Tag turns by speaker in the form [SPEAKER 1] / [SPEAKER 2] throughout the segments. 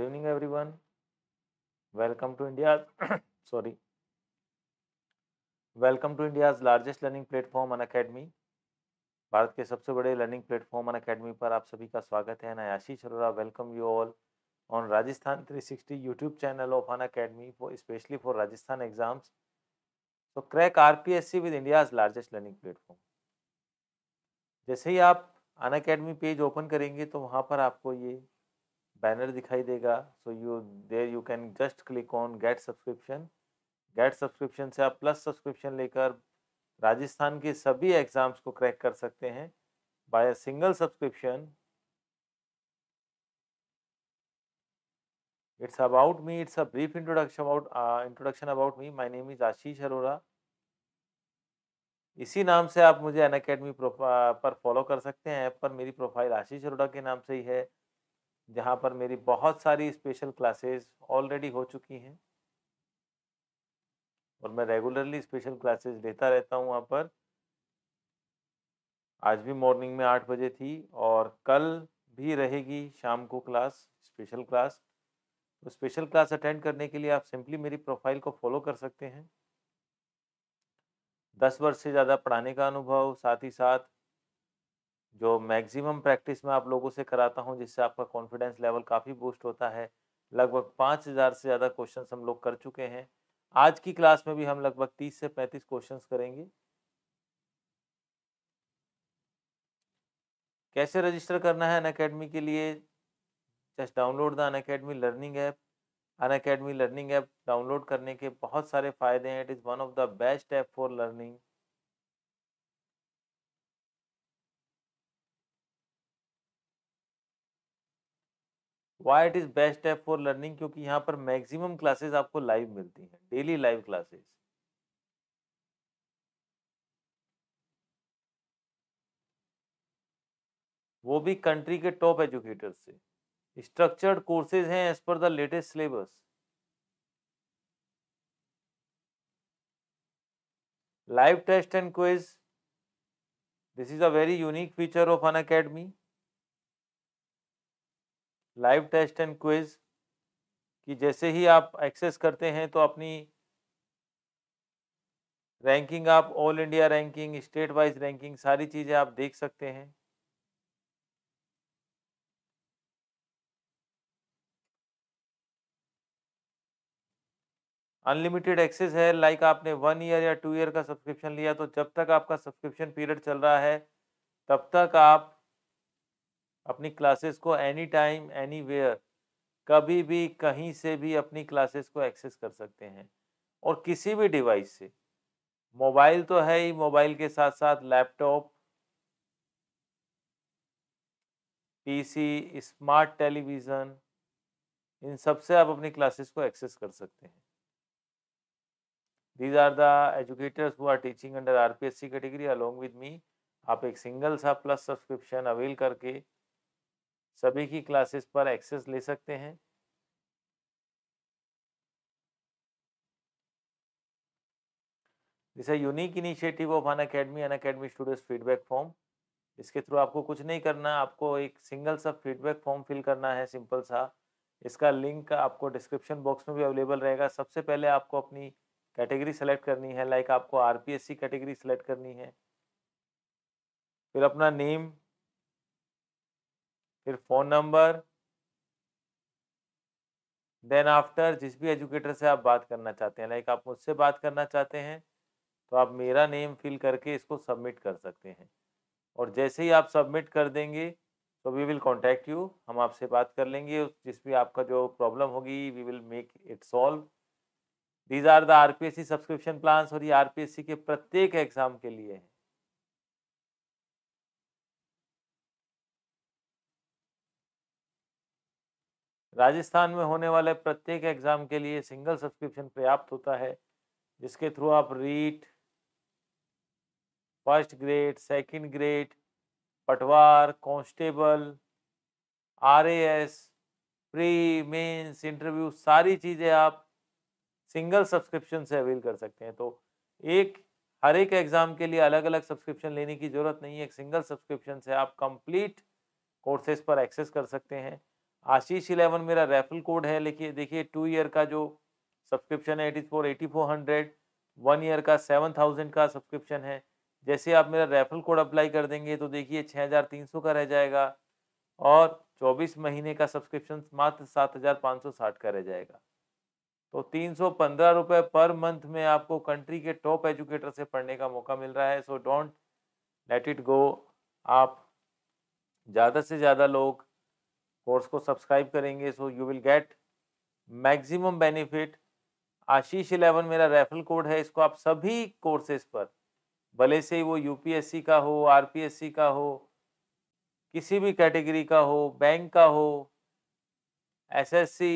[SPEAKER 1] evening everyone welcome to India sorry welcome to India largest learning platform Unacademy Bharat के सबसे बड़े learning platform अन academy पर आप सभी का स्वागत है नयाशी Arora welcome you all on Rajasthan 360 YouTube channel of Unacademy for specially for Rajasthan exams तो crack R with India's largest learning platform जैसे ही आप अन अकेडमी पेज ओपन करेंगे तो वहाँ पर आपको ये बैनर दिखाई देगा so you there you can just click on get subscription get subscription से आप प्लस सब्सक्रिप्शन लेकर राजस्थान के सभी एग्ज़ाम्स को क्रैक कर सकते हैं by a single subscription it's about me it's a brief introduction about introduction about me my name is Ashish Arora इसी नाम से आप मुझे अन अकेडमी uh, पर फॉलो कर सकते हैं ऐप पर मेरी प्रोफाइल आशीष अरोड़ा के नाम से ही है जहाँ पर मेरी बहुत सारी स्पेशल क्लासेस ऑलरेडी हो चुकी हैं और मैं रेगुलरली स्पेशल क्लासेस लेता रहता हूँ वहाँ पर आज भी मॉर्निंग में आठ बजे थी और कल भी रहेगी शाम को क्लास स्पेशल क्लास तो स्पेशल क्लास अटेंड करने के लिए आप सिंपली मेरी प्रोफाइल को फॉलो कर सकते हैं दस वर्ष से ज़्यादा पढ़ाने का अनुभव साथ ही साथ जो मैक्सिमम प्रैक्टिस में आप लोगों से कराता हूँ जिससे आपका कॉन्फिडेंस लेवल काफ़ी बूस्ट होता है लगभग पाँच हज़ार से ज़्यादा क्वेश्चन हम लोग कर चुके हैं आज की क्लास में भी हम लगभग तीस से पैंतीस क्वेश्चन करेंगे कैसे रजिस्टर करना है अन अकेडमी के लिए just download the Unacademy learning app Unacademy learning app download करने के बहुत सारे फ़ायदे हैं it is one of the best app for learning why it is best app for learning क्योंकि यहाँ पर मैक्सिमम क्लासेस आपको लाइव मिलती हैं डेली लाइव क्लासेस वो भी कंट्री के टॉप एजुकेटर्स से स्ट्रक्चर्ड कोर्सेज हैं as per the latest syllabus live test and quiz this is a very unique feature of Unacademy live test and quiz कि जैसे ही आप एक्सेस करते हैं तो अपनी रैंकिंग आप all India ranking state wise ranking सारी चीज़ें आप देख सकते हैं अनलिमिटेड एक्सेस है लाइक like आपने वन ईयर या टू ईयर का सब्सक्रिप्शन लिया तो जब तक आपका सब्सक्रिप्शन पीरियड चल रहा है तब तक आप अपनी क्लासेस को एनी टाइम एनी वेयर कभी भी कहीं से भी अपनी क्लासेस को एक्सेस कर सकते हैं और किसी भी डिवाइस से मोबाइल तो है ही मोबाइल के साथ साथ लैपटॉप पीसी स्मार्ट टेलीविज़न इन सब से आप अपनी क्लासेस को एक्सेस कर सकते हैं these are the educators who are teaching under RPSC category along with me आप एक सिंगल सा प्लस सब्सक्रिप्शन अवेल करके सभी की क्लासेस पर एक्सेस ले सकते हैं this unique initiative of Unacademy Unacademy students feedback form इसके थ्रू आपको कुछ नहीं करना आपको एक सिंगल सा फीडबैक फॉर्म फिल करना है सिंपल सा इसका लिंक आपको डिस्क्रिप्शन बॉक्स में भी अवेलेबल रहेगा सबसे पहले आपको अपनी कैटेगरी सेलेक्ट करनी है लाइक आपको आरपीएससी कैटेगरी सेलेक्ट करनी है फिर अपना नेम फिर फ़ोन नंबर देन आफ्टर जिस भी एजुकेटर से आप बात करना चाहते हैं लाइक आप मुझसे बात करना चाहते हैं तो आप मेरा नेम फिल करके इसको सबमिट कर सकते हैं और जैसे ही आप सबमिट कर देंगे तो वी विल कॉन्टैक्ट यू हम आपसे बात कर लेंगे जिस भी आपका जो प्रॉब्लम होगी we will make it solve these are the R C subscription plans और ये सी के प्रत्येक एग्जाम के लिए है राजस्थान में होने वाले प्रत्येक एग्ज़ाम के लिए सिंगल सब्सक्रिप्शन पर्याप्त होता है जिसके थ्रू आप REET first grade second grade Patwar constable RAS pre mains interview सारी चीज़ें आप सिंगल सब्सक्रिप्शन से अवेल कर सकते हैं तो एक हर एक एग्ज़ाम के लिए अलग अलग सब्सक्रिप्शन लेने की ज़रूरत नहीं है एक सिंगल सब्सक्रिप्शन से आप कंप्लीट कोर्सेज पर एक्सेस कर सकते हैं आशीष इलेवन मेरा रेफरल कोड है लेकिन देखिए टू ईयर का जो सब्सक्रिप्शन है eighty four eighty four hundred one year का सेवन थाउजेंड का सब्सक्रिप्शन है जैसे आप मेरा रेफरल कोड अप्लाई कर देंगे तो देखिए छः हज़ार तीन सौ का रह जाएगा और चौबीस महीने का सब्सक्रिप्शन मात्र सात हज़ार पाँच सौ साठ का रह जाएगा तो तीन सौ पंद्रह रुपये पर मंथ में आपको कंट्री के टॉप एजुकेटर से पढ़ने का मौका मिल रहा है so don't let it go आप ज़्यादा से ज़्यादा लोग कोर्स को सब्सक्राइब करेंगे so you will get maximum benefit Ashish eleven मेरा रेफरल कोड है इसको आप सभी कोर्सेज पर भले से वो यूपीएससी का हो आरपीएससी का हो किसी भी कैटेगरी का हो बैंक का हो एसएससी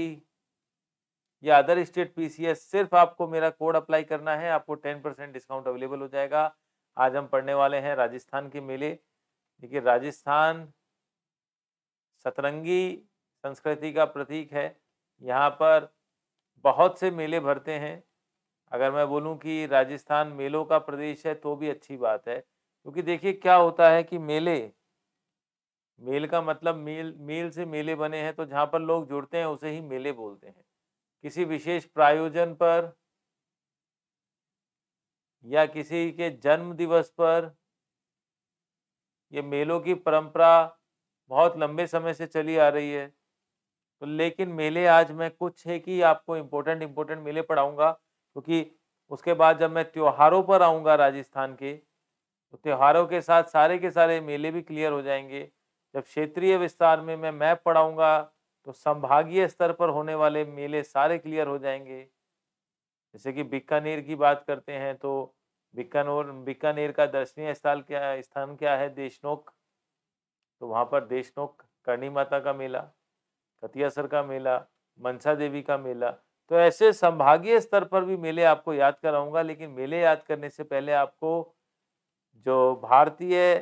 [SPEAKER 1] या अदर स्टेट पीसीएस सिर्फ आपको मेरा कोड अप्लाई करना है आपको टेन परसेंट डिस्काउंट अवेलेबल हो जाएगा आज हम पढ़ने वाले हैं राजस्थान के मेले देखिए राजस्थान सतरंगी संस्कृति का प्रतीक है यहाँ पर बहुत से मेले भरते हैं अगर मैं बोलूँ कि राजस्थान मेलों का प्रदेश है तो भी अच्छी बात है क्योंकि देखिए क्या होता है कि मेले मेल का मतलब मेल मेल से मेले बने हैं तो जहाँ पर लोग जुड़ते हैं उसे ही मेले बोलते हैं किसी विशेष प्रायोजन पर या किसी के जन्म दिवस पर ये मेलों की परंपरा बहुत लंबे समय से चली आ रही है तो लेकिन मेले आज मैं कुछ है कि आपको इम्पोर्टेंट इम्पोर्टेंट मेले पढ़ाऊँगा क्योंकि तो उसके बाद जब मैं त्योहारों पर आऊँगा राजस्थान के तो त्योहारों के साथ सारे के सारे मेले भी क्लियर हो जाएंगे जब क्षेत्रीय विस्तार में मैं मैप पढ़ाऊँगा तो संभागीय स्तर पर होने वाले मेले सारे क्लियर हो जाएंगे जैसे कि बीकानेर की बात करते हैं तो बीकानोर बीकानेर का दर्शनीय स्थल क्या स्थान क्या है देशनोक तो वहाँ पर देशनोक करणी माता का मेला कतियासर का मेला मनसा देवी का मेला तो ऐसे संभागीय स्तर पर भी मेले आपको याद कराऊंगा लेकिन मेले याद करने से पहले आपको जो भारतीय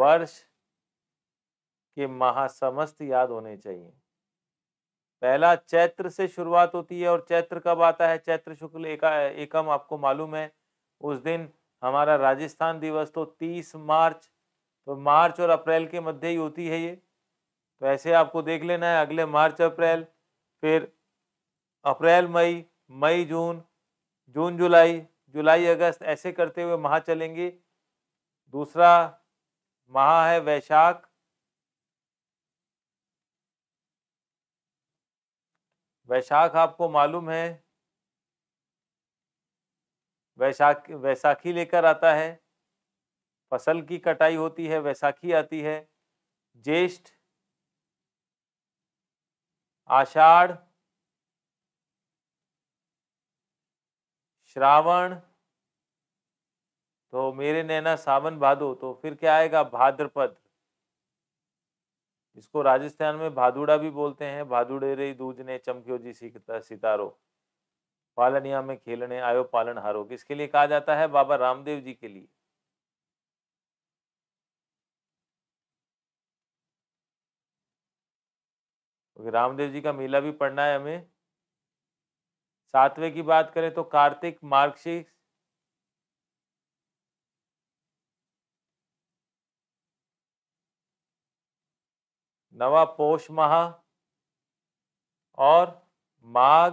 [SPEAKER 1] वर्ष के महासमस्त याद होने चाहिए पहला चैत्र से शुरुआत होती है और चैत्र कब आता है चैत्र शुक्ल एका एकम आपको मालूम है उस दिन हमारा राजस्थान दिवस तो 30 मार्च तो मार्च और अप्रैल के मध्य ही होती है ये तो ऐसे आपको देख लेना है अगले मार्च अप्रैल फिर अप्रैल मई मई जून जून जुलाई जुलाई अगस्त ऐसे करते हुए माह चलेंगे दूसरा माह है वैशाख वैशाख आपको मालूम है वैशाख वैसाखी लेकर आता है फसल की कटाई होती है वैसाखी आती है ज्येष्ठ आषाढ़ श्रावण तो मेरे नैना सावन भादो तो फिर क्या आएगा भाद्रपद इसको राजस्थान में भादुड़ा भी बोलते हैं भादुड़े रे दूज ने चमक्यो जी सीखता सितारो पालनिया में खेलने आयो पालन हारो किसके लिए कहा जाता है बाबा रामदेव जी के लिए क्योंकि तो रामदेव जी का मेला भी पढ़ना है हमें सातवें की बात करें तो कार्तिक मार्गशीर्ष नवा पोष माह और माघ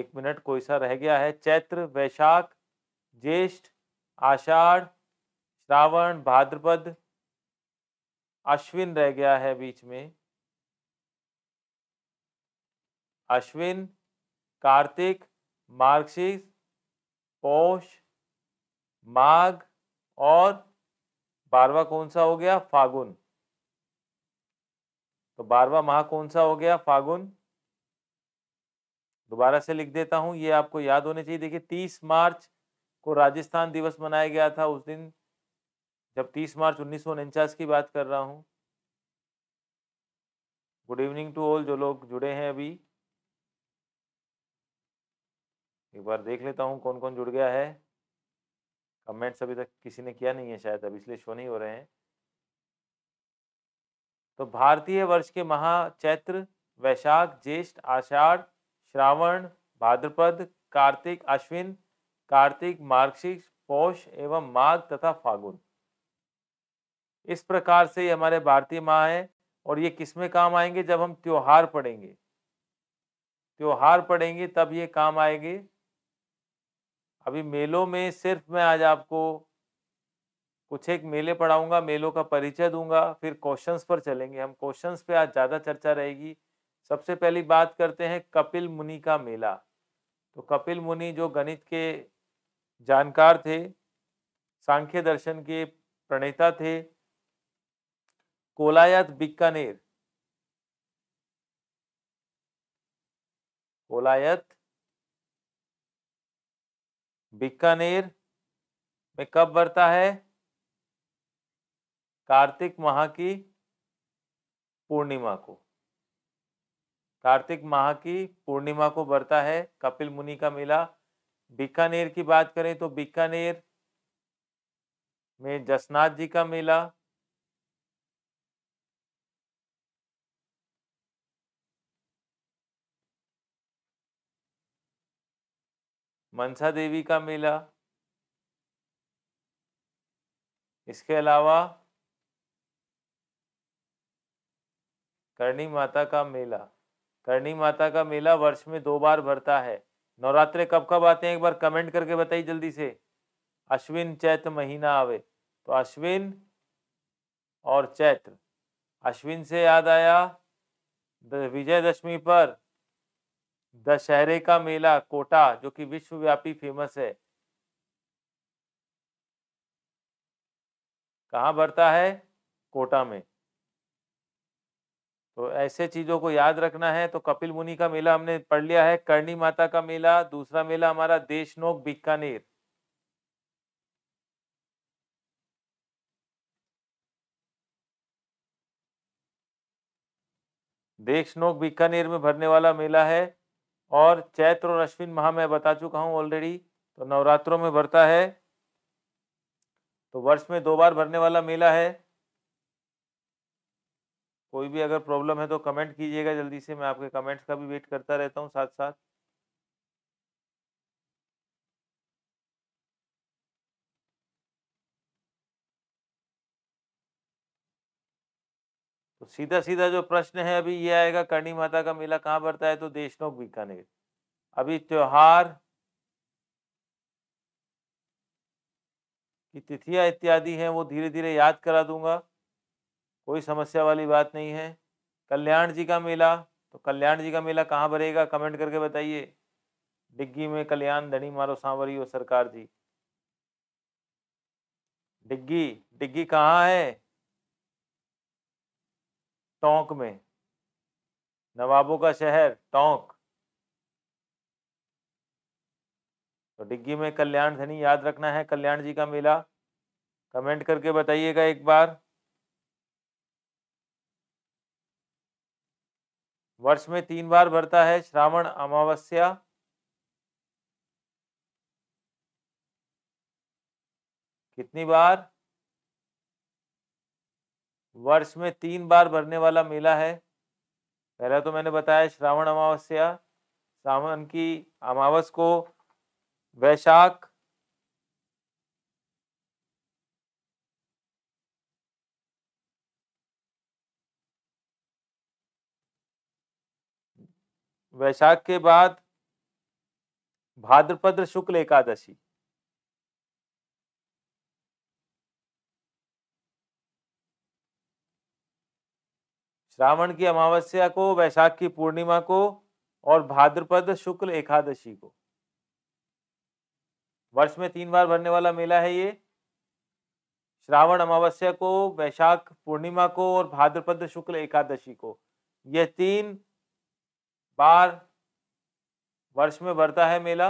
[SPEAKER 1] एक मिनट कोई सा रह गया है चैत्र वैशाख ज्येष्ठ आषाढ़ श्रावण भाद्रपद अश्विन रह गया है बीच में अश्विन कार्तिक मार्गशीर्ष पौष माघ और बारवा कौन सा हो गया फागुन तो बारवा माह कौन सा हो गया फागुन दोबारा से लिख देता हूँ ये आपको याद होने चाहिए देखिए तीस मार्च को राजस्थान दिवस मनाया गया था उस दिन जब तीस मार्च उन्नीस की बात कर रहा हूँ गुड इवनिंग टू ऑल जो लोग जुड़े हैं अभी एक बार देख लेता हूँ कौन कौन जुड़ गया है कमेंट्स अभी तक किसी ने किया नहीं है शायद अब इसलिए शो नहीं हो रहे हैं तो भारतीय वर्ष के महाचैत्र वैशाख ज्येष्ठ आषाढ़ श्रावण भाद्रपद कार्तिक अश्विन कार्तिक मार्गशीर्ष पौष एवं माघ तथा फागुन इस प्रकार से ये हमारे भारतीय माह है और ये किस में काम आएंगे जब हम त्योहार पढ़ेंगे त्योहार पढ़ेंगे तब ये काम आएंगे अभी मेलों में सिर्फ मैं आज आपको कुछ एक मेले पढ़ाऊंगा मेलों का परिचय दूंगा फिर क्वेश्चंस पर चलेंगे हम क्वेश्चंस पे आज ज़्यादा चर्चा रहेगी सबसे पहली बात करते हैं कपिल मुनि का मेला तो कपिल मुनि जो गणित के जानकार थे सांख्य दर्शन के प्रणेता थे कोलायत बीकानेर कोलायत बीकानेर में कब बरता है कार्तिक माह की पूर्णिमा को कार्तिक माह की पूर्णिमा को बढ़ता है कपिल मुनि का मेला बीकानेर की बात करें तो बीकानेर में जसनाथ जी का मेला मनसा देवी का मेला इसके अलावा करणी माता का मेला करणी माता का मेला वर्ष में दो बार भरता है नवरात्रे कब कब आते हैं एक बार कमेंट करके बताइए जल्दी से अश्विन चैत्र महीना आवे तो अश्विन और चैत्र अश्विन से याद आया विजयदशमी पर दशहरे का मेला कोटा जो कि विश्वव्यापी फेमस है कहाँ भरता है कोटा में तो ऐसे चीज़ों को याद रखना है तो कपिल मुनि का मेला हमने पढ़ लिया है करणी माता का मेला दूसरा मेला हमारा देशनोक बीकानेर देशनोक बीकानेर में भरने वाला मेला है और चैत्र और अश्विन माह में बता चुका हूं ऑलरेडी तो नवरात्रों में भरता है तो वर्ष में दो बार भरने वाला मेला है कोई भी अगर प्रॉब्लम है तो कमेंट कीजिएगा जल्दी से मैं आपके कमेंट्स का भी वेट करता रहता हूँ साथ साथ तो सीधा सीधा जो प्रश्न है अभी ये आएगा करणी माता का मेला कहाँ बढ़ता है तो देशनोक बीकानेर अभी त्योहार की तिथियां इत्यादि हैं वो धीरे धीरे याद करा दूंगा कोई समस्या वाली बात नहीं है कल्याण जी का मेला तो कल्याण जी का मेला कहाँ भरेगा कमेंट करके बताइए डिग्गी में कल्याण धनी मारो सांवरी हो सरकार जी डिग्गी डिग्गी कहाँ है टोंक में नवाबों का शहर टोंक तो डिग्गी में कल्याण धनी याद रखना है कल्याण जी का मेला कमेंट करके बताइएगा एक बार वर्ष में तीन बार भरता है श्रावण अमावस्या कितनी बार वर्ष में तीन बार भरने वाला मेला है पहला तो मैंने बताया श्रावण अमावस्या सावन की अमावस को वैशाख वैशाख के बाद भाद्रपद शुक्ल एकादशी श्रावण की अमावस्या को वैशाख की पूर्णिमा को और भाद्रपद शुक्ल एकादशी को वर्ष में तीन बार भरने वाला मेला है ये श्रावण अमावस्या को वैशाख पूर्णिमा को और भाद्रपद शुक्ल एकादशी को यह तीन बार वर्ष में बढ़ता है मेला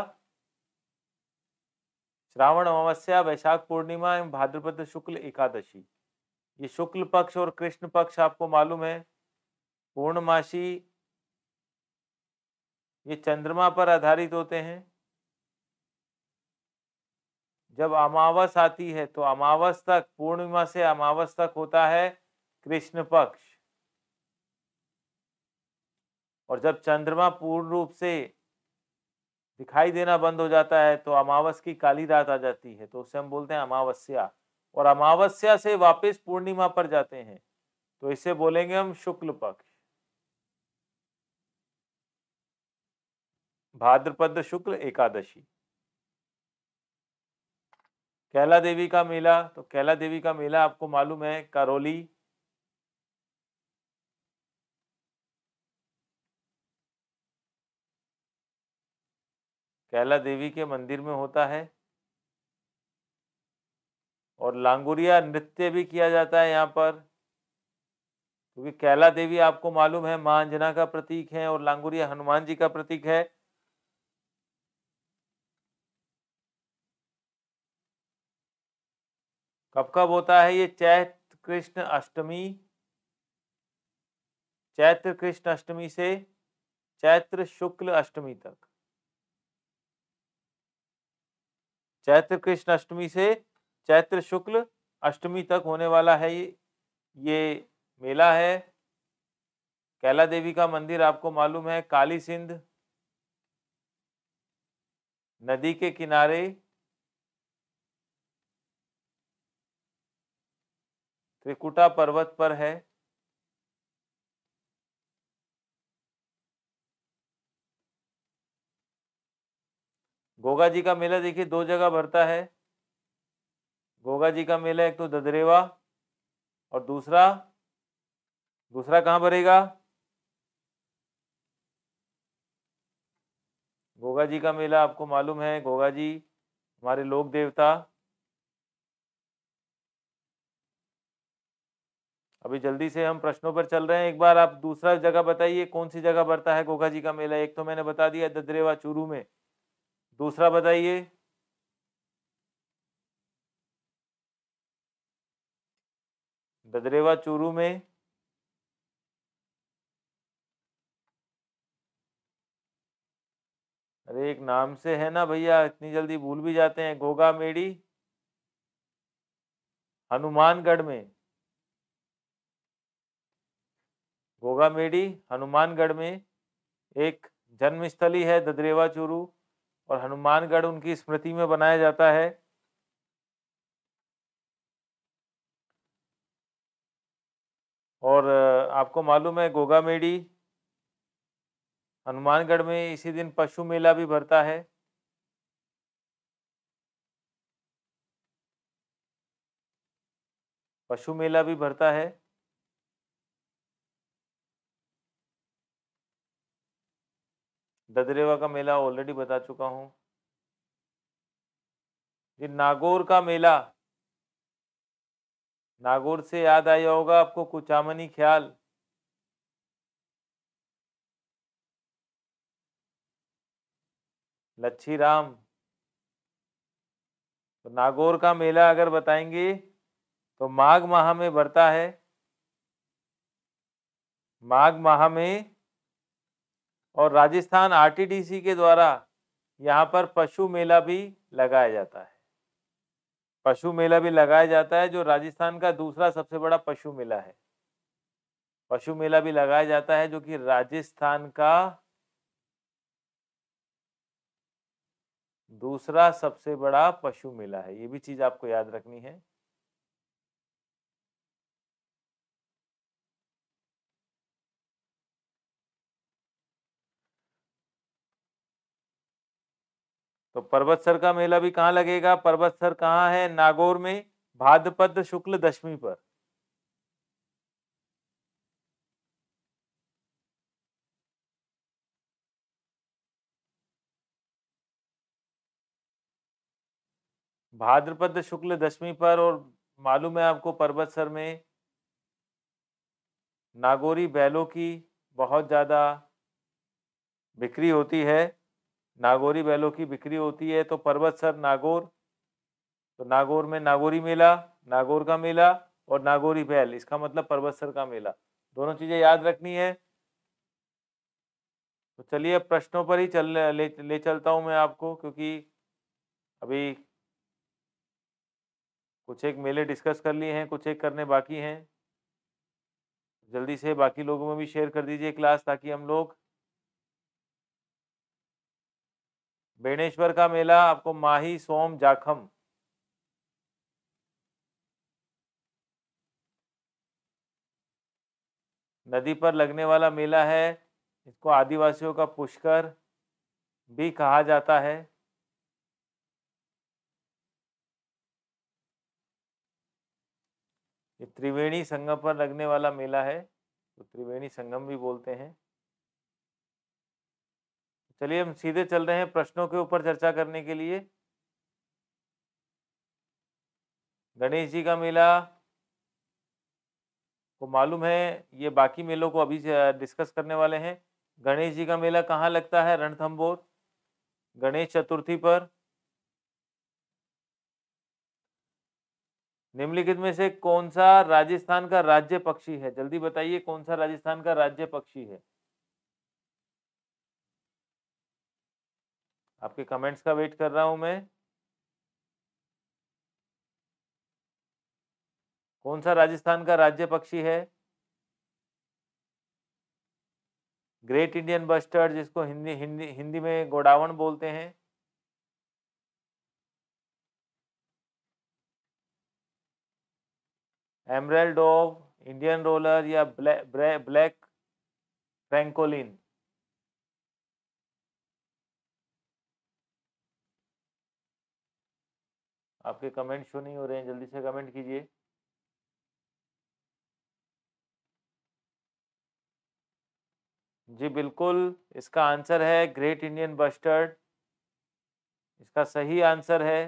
[SPEAKER 1] श्रावण अमावस्या वैशाख पूर्णिमा एवं भाद्रपद शुक्ल एकादशी ये शुक्ल पक्ष और कृष्ण पक्ष आपको मालूम है पूर्णमासी ये चंद्रमा पर आधारित होते हैं जब अमावस आती है तो अमावस तक पूर्णिमा से अमावस तक होता है कृष्ण पक्ष और जब चंद्रमा पूर्ण रूप से दिखाई देना बंद हो जाता है तो अमावस की काली रात आ जाती है तो उसे हम बोलते हैं अमावस्या और अमावस्या से वापस पूर्णिमा पर जाते हैं तो इसे बोलेंगे हम शुक्ल पक्ष भाद्रपद शुक्ल एकादशी कैला देवी का मेला तो कैला देवी का मेला आपको मालूम है करौली कैला देवी के मंदिर में होता है और लांगुरिया नृत्य भी किया जाता है यहाँ पर क्योंकि तो कैला देवी आपको मालूम है मां अंजना का प्रतीक है और लांगुरिया हनुमान जी का प्रतीक है कब कब होता है ये चैत्र कृष्ण अष्टमी चैत्र कृष्ण अष्टमी से चैत्र शुक्ल अष्टमी तक चैत्र कृष्ण अष्टमी से चैत्र शुक्ल अष्टमी तक होने वाला है ये ये मेला है कैला देवी का मंदिर आपको मालूम है काली सिंध नदी के किनारे त्रिकुटा पर्वत पर है गोगा जी का मेला देखिए दो जगह भरता है गोगा जी का मेला एक तो ददरेवा और दूसरा दूसरा कहाँ भरेगा गोगा जी का मेला आपको मालूम है गोगा जी हमारे लोक देवता अभी जल्दी से हम प्रश्नों पर चल रहे हैं एक बार आप दूसरा जगह बताइए कौन सी जगह भरता है गोगा जी का मेला एक तो मैंने बता दिया ददरेवा चूरू में दूसरा बताइए ददरेवा चूरू में अरे एक नाम से है ना भैया इतनी जल्दी भूल भी जाते हैं गोगा मेड़ी हनुमानगढ़ में गोगा मेड़ी हनुमानगढ़ में एक जन्मस्थली है ददरेवा चूरू और हनुमानगढ़ उनकी स्मृति में बनाया जाता है और आपको मालूम है गोगा मेडी हनुमानगढ़ में इसी दिन पशु मेला भी भरता है पशु मेला भी भरता है ददरेवा का मेला ऑलरेडी बता चुका हूं ये नागौर का मेला नागौर से याद आया होगा आपको कुचामनी ख्याल लच्छी राम तो नागौर का मेला अगर बताएंगे तो माघ माह में बढ़ता है माघ माह में और राजस्थान आरटीडीसी के द्वारा यहाँ पर पशु मेला भी लगाया जाता है पशु मेला भी लगाया जाता है जो राजस्थान का दूसरा सबसे बड़ा पशु मेला है पशु मेला भी लगाया जाता है जो कि राजस्थान का दूसरा सबसे बड़ा पशु मेला है ये भी चीज आपको याद रखनी है तो पर्वतसर का मेला भी कहाँ लगेगा पर्वतसर कहाँ है नागौर में भाद्रपद शुक्ल दशमी पर भाद्रपद शुक्ल दशमी पर और मालूम है आपको पर्वतसर में नागौरी बैलों की बहुत ज़्यादा बिक्री होती है नागौरी बैलों की बिक्री होती है तो पर्वत सर नागौर तो नागौर में नागौरी मेला नागौर का मेला और नागौरी बैल इसका मतलब पर्वत सर का मेला दोनों चीजें याद रखनी है तो चलिए अब प्रश्नों पर ही चल ले, ले चलता हूं मैं आपको क्योंकि अभी कुछ एक मेले डिस्कस कर लिए हैं कुछ एक करने बाकी हैं जल्दी से बाकी लोगों में भी शेयर कर दीजिए क्लास ताकि हम लोग बेणेश्वर का मेला आपको माही सोम जाखम नदी पर लगने वाला मेला है इसको आदिवासियों का पुष्कर भी कहा जाता है ये त्रिवेणी संगम पर लगने वाला मेला है तो त्रिवेणी संगम भी बोलते हैं चलिए हम सीधे चल रहे हैं प्रश्नों के ऊपर चर्चा करने के लिए गणेश जी का मेला को मालूम है ये बाकी मेलों को अभी डिस्कस करने वाले हैं गणेश जी का मेला कहाँ लगता है रणथम्बोर गणेश चतुर्थी पर निम्नलिखित में से कौन सा राजस्थान का राज्य पक्षी है जल्दी बताइए कौन सा राजस्थान का राज्य पक्षी है आपके कमेंट्स का वेट कर रहा हूं मैं कौन सा राजस्थान का राज्य पक्षी है ग्रेट इंडियन बस्टर्ड जिसको हिंदी हिंदी हिंदी में गोडावण बोलते हैं एमरेल डोव इंडियन रोलर या ब्लैक ब्लैक फ्रैंकोलिन आपके कमेंट शो नहीं हो रहे हैं जल्दी से कमेंट कीजिए जी बिल्कुल इसका आंसर है ग्रेट इंडियन बस्टर्ड इसका सही आंसर है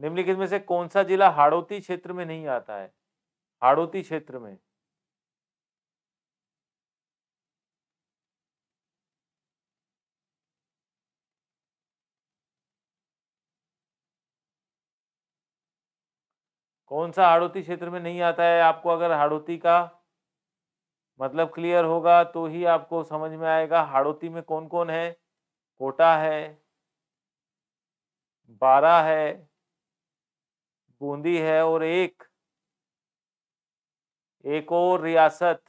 [SPEAKER 1] निम्नलिखित में से कौन सा जिला हाड़ोती क्षेत्र में नहीं आता है हाड़ोती क्षेत्र में कौन सा हाड़ोती क्षेत्र में नहीं आता है आपको अगर हाड़ोती का मतलब क्लियर होगा तो ही आपको समझ में आएगा हाड़ोती में कौन कौन है कोटा है बारा है बूंदी है और एक एक और रियासत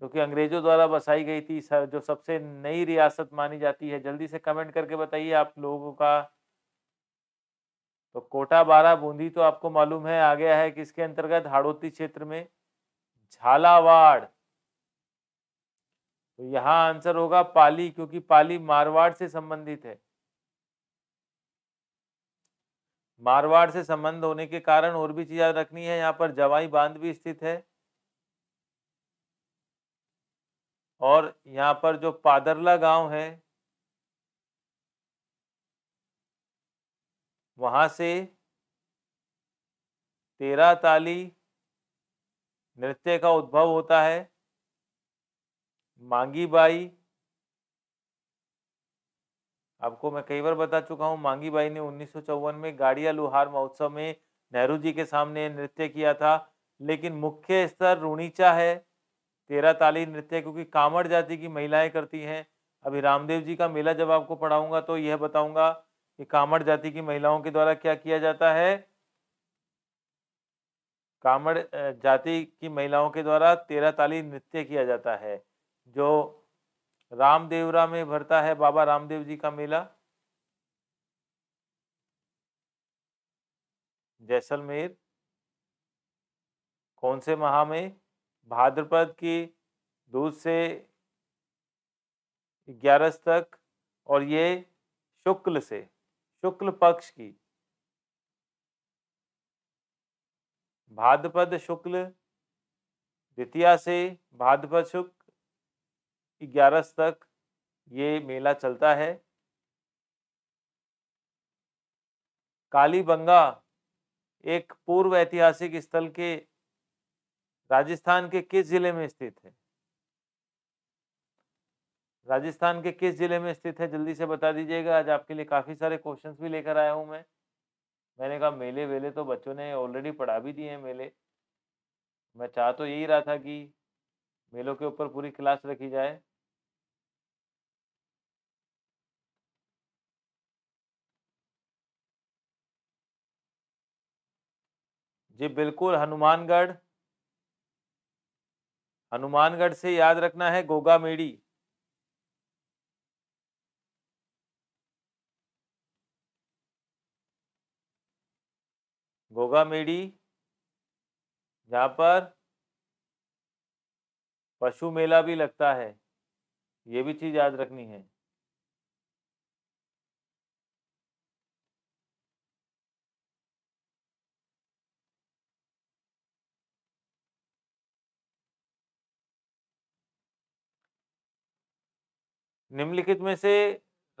[SPEAKER 1] जो कि अंग्रेजों द्वारा बसाई गई थी जो सबसे नई रियासत मानी जाती है जल्दी से कमेंट करके बताइए आप लोगों का तो कोटा बारह बूंदी तो आपको मालूम है आ गया है किसके अंतर्गत हाड़ोती क्षेत्र में झालावाड़ तो यहां आंसर होगा पाली क्योंकि पाली मारवाड़ से संबंधित है मारवाड़ से संबंध होने के कारण और भी चीज रखनी है यहाँ पर जवाई बांध भी स्थित है और यहाँ पर जो पादरला गांव है वहाँ से तेरा ताली नृत्य का उद्भव होता है मांगी बाई आपको मैं कई बार बता चुका हूँ मांगी बाई ने उन्नीस में गाड़िया लुहार महोत्सव में नेहरू जी के सामने नृत्य किया था लेकिन मुख्य स्तर रूणीचा है तेरा ताली नृत्य क्योंकि कांवड़ जाति की महिलाएं करती हैं अभी रामदेव जी का मेला जब आपको पढ़ाऊंगा तो यह बताऊंगा कि कामड़ जाति की महिलाओं के द्वारा क्या किया जाता है कामड़ जाति की महिलाओं के द्वारा तेरह ताली नृत्य किया जाता है जो रामदेवरा में भरता है बाबा रामदेव जी का मेला जैसलमेर कौन से माह में भाद्रपद की दूध से ग्यारह तक और ये शुक्ल से शुक्ल पक्ष की भाद्रपद शुक्ल द्वितीया से भाद्रपद शुक्ल ग्यारस तक ये मेला चलता है कालीबंगा एक पूर्व ऐतिहासिक स्थल के राजस्थान के किस जिले में स्थित है राजस्थान के किस जिले में स्थित है जल्दी से बता दीजिएगा आज आपके लिए काफ़ी सारे क्वेश्चंस भी लेकर आया हूँ मैं मैंने कहा मेले वेले तो बच्चों ने ऑलरेडी पढ़ा भी दिए हैं मेले मैं चाह तो यही रहा था कि मेलों के ऊपर पूरी क्लास रखी जाए जी बिल्कुल हनुमानगढ़ हनुमानगढ़ से याद रखना है गोगा मेड़ी मेड़ी यहाँ पर पशु मेला भी लगता है ये भी चीज़ याद रखनी है निम्नलिखित में से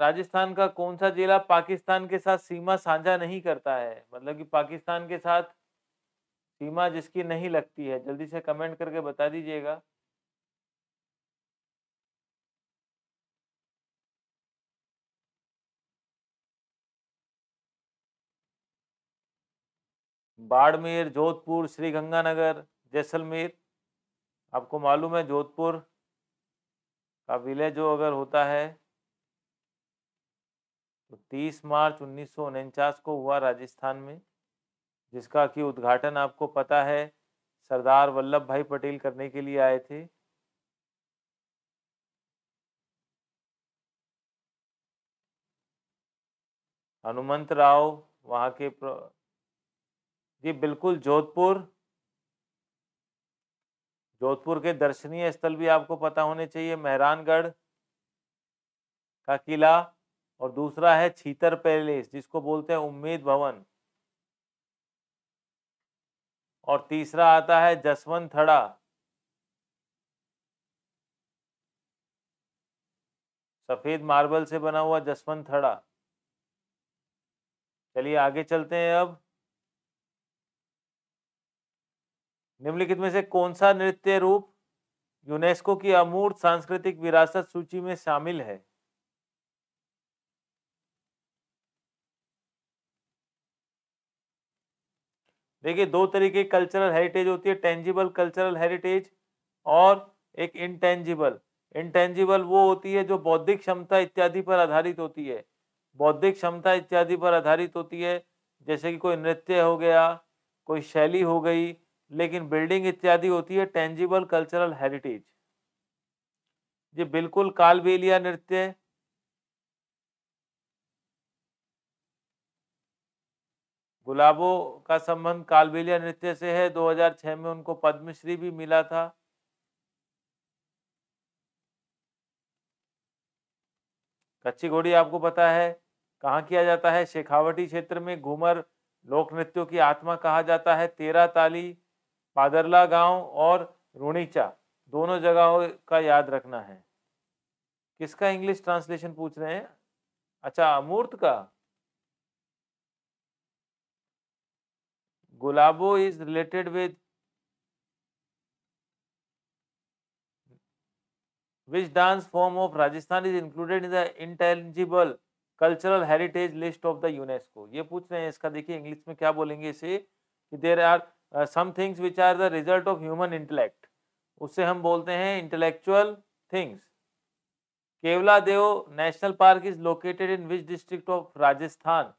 [SPEAKER 1] राजस्थान का कौन सा जिला पाकिस्तान के साथ सीमा साझा नहीं करता है मतलब कि पाकिस्तान के साथ सीमा जिसकी नहीं लगती है जल्दी से कमेंट करके बता दीजिएगा बाड़मेर जोधपुर श्रीगंगानगर जैसलमेर आपको मालूम है जोधपुर का विलेज जो अगर होता है तो 30 मार्च उन्नीस को हुआ राजस्थान में जिसका कि उद्घाटन आपको पता है सरदार वल्लभ भाई पटेल करने के लिए आए थे हनुमंत राव वहां के प्र... जी बिल्कुल जोधपुर जोधपुर के दर्शनीय स्थल भी आपको पता होने चाहिए मेहरानगढ़ का किला और दूसरा है छीतर पैलेस जिसको बोलते हैं उम्मीद भवन और तीसरा आता है जसवंत थड़ा सफेद मार्बल से बना हुआ जसवंत थड़ा चलिए आगे चलते हैं अब निम्नलिखित में से कौन सा नृत्य रूप यूनेस्को की अमूर्त सांस्कृतिक विरासत सूची में शामिल है देखिए दो तरीके कल्चरल हेरिटेज होती है टेंजिबल कल्चरल हेरिटेज और एक इनटेंजिबल इनटेंजिबल वो होती है जो बौद्धिक क्षमता इत्यादि पर आधारित होती है बौद्धिक क्षमता इत्यादि पर आधारित होती है जैसे कि कोई नृत्य हो गया कोई शैली हो गई लेकिन बिल्डिंग इत्यादि होती है टेंजिबल कल्चरल हेरिटेज ये बिल्कुल कालबेलिया नृत्य गुलाबों का संबंध कालबेलिया नृत्य से है 2006 में उनको पद्मश्री भी मिला था कच्ची घोड़ी आपको पता है कहाँ किया जाता है शेखावटी क्षेत्र में घूमर लोक नृत्यों की आत्मा कहा जाता है तेरा ताली पादरला गांव और रूणीचा दोनों जगहों का याद रखना है किसका इंग्लिश ट्रांसलेशन पूछ रहे हैं अच्छा अमूर्त का Gulabo is related with which dance form of Rajasthan is included in the intelligible cultural heritage list of the UNESCO ये पूछ रहे हैं इसका देखिए इंग्लिश में क्या बोलेंगे इसे कि there are some things which are the result of human intellect उससे हम बोलते हैं intellectual things Keoladeo national park is located in which district of Rajasthan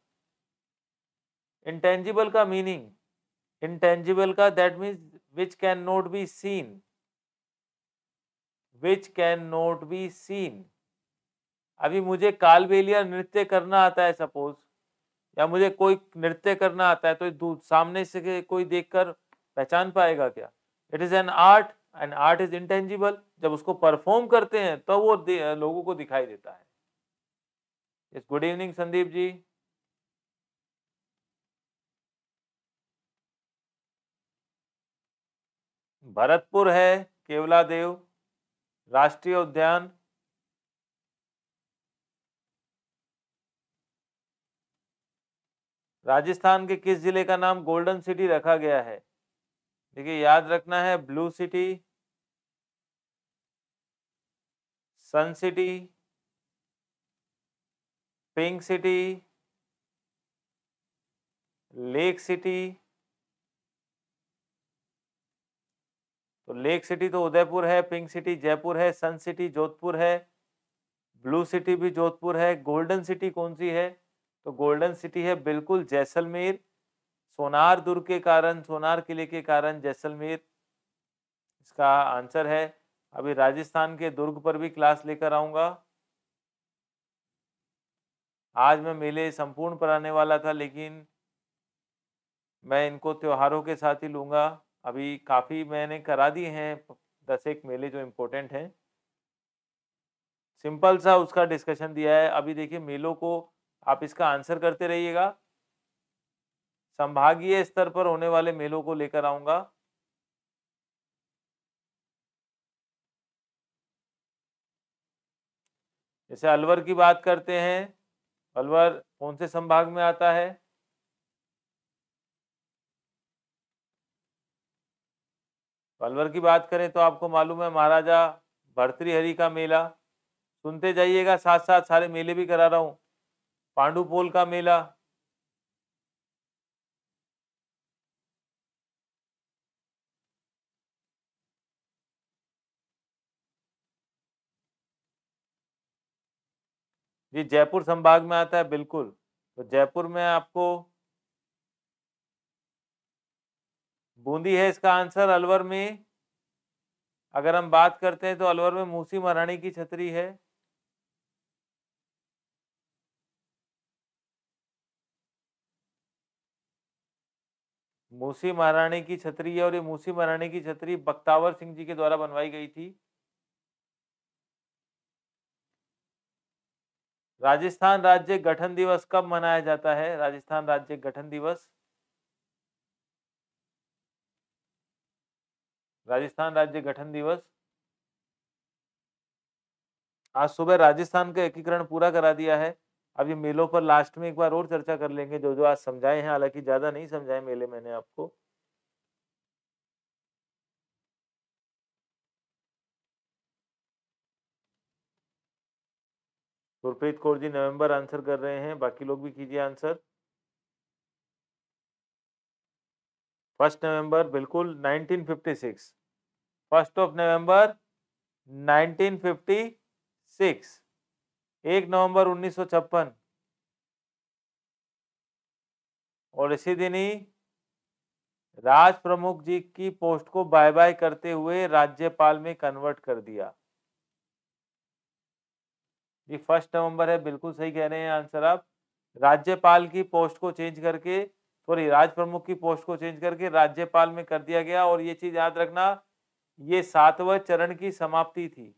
[SPEAKER 1] intangible का मीनिंग इंटेंजिबल का that means which can not be seen which can not be seen अभी मुझे कालबेलिया नृत्य करना आता है सपोज या मुझे कोई नृत्य करना आता है तो सामने से कोई देखकर पहचान पाएगा क्या it is an art and art is intangible जब उसको परफॉर्म करते हैं तो वो लोगों को दिखाई देता है गुड इवनिंग संदीप जी भरतपुर है केवला देव राष्ट्रीय उद्यान राजस्थान के किस जिले का नाम गोल्डन सिटी रखा गया है देखिए याद रखना है blue city sun city pink city lake city तो लेक सिटी तो उदयपुर है पिंक सिटी जयपुर है सन सिटी जोधपुर है ब्लू सिटी भी जोधपुर है गोल्डन सिटी कौन सी है तो गोल्डन सिटी है बिल्कुल जैसलमेर सोनार दुर्ग के कारण सोनार किले के कारण जैसलमेर इसका आंसर है अभी राजस्थान के दुर्ग पर भी क्लास लेकर आऊंगा आज मैं मेले संपूर्ण पर आने वाला था लेकिन मैं इनको त्योहारों के साथ ही लूँगा अभी काफ़ी मैंने करा दिए हैं दस एक मेले जो इम्पोर्टेंट हैं सिंपल सा उसका डिस्कशन दिया है अभी देखिए मेलों को आप इसका आंसर करते रहिएगा संभागीय स्तर पर होने वाले मेलों को लेकर आऊंगा जैसे अलवर की बात करते हैं अलवर कौन से संभाग में आता है पलवर की बात करें तो आपको मालूम है महाराजा भर्तृहरि का मेला सुनते जाइएगा साथ साथ सारे मेले भी करा रहा हूँ पांडुपोल का मेला जी जयपुर संभाग में आता है बिल्कुल तो जयपुर में आपको बूंदी है इसका आंसर अलवर में अगर हम बात करते हैं तो अलवर में मूसी महारानी की छतरी है मूसी महारानी की छतरी है और ये मूसी महारानी की छतरी बख्तावर सिंह जी के द्वारा बनवाई गई थी राजस्थान राज्य गठन दिवस कब मनाया जाता है राजस्थान राज्य गठन दिवस राजस्थान राज्य गठन दिवस आज सुबह राजस्थान का एकीकरण पूरा करा दिया है अब ये मेलों पर लास्ट में एक बार और चर्चा कर लेंगे जो जो आज समझाए हैं हालांकि ज्यादा नहीं समझाए मेले मैंने आपको गुरप्रीत कौर जी नवंबर आंसर कर रहे हैं बाकी लोग भी कीजिए आंसर फर्स्ट नवंबर बिल्कुल 1956 फर्स्ट ऑफ नवंबर 1956 एक नवंबर 1956 और इसी दिन ही राज प्रमुख जी की पोस्ट को बाय बाय करते हुए राज्यपाल में कन्वर्ट कर दिया ये फर्स्ट नवंबर है बिल्कुल सही कह रहे हैं आंसर आप राज्यपाल की पोस्ट को चेंज करके सॉरी राज प्रमुख की पोस्ट को चेंज करके राज्यपाल में कर दिया गया और ये चीज याद रखना ये सातवें चरण की समाप्ति थी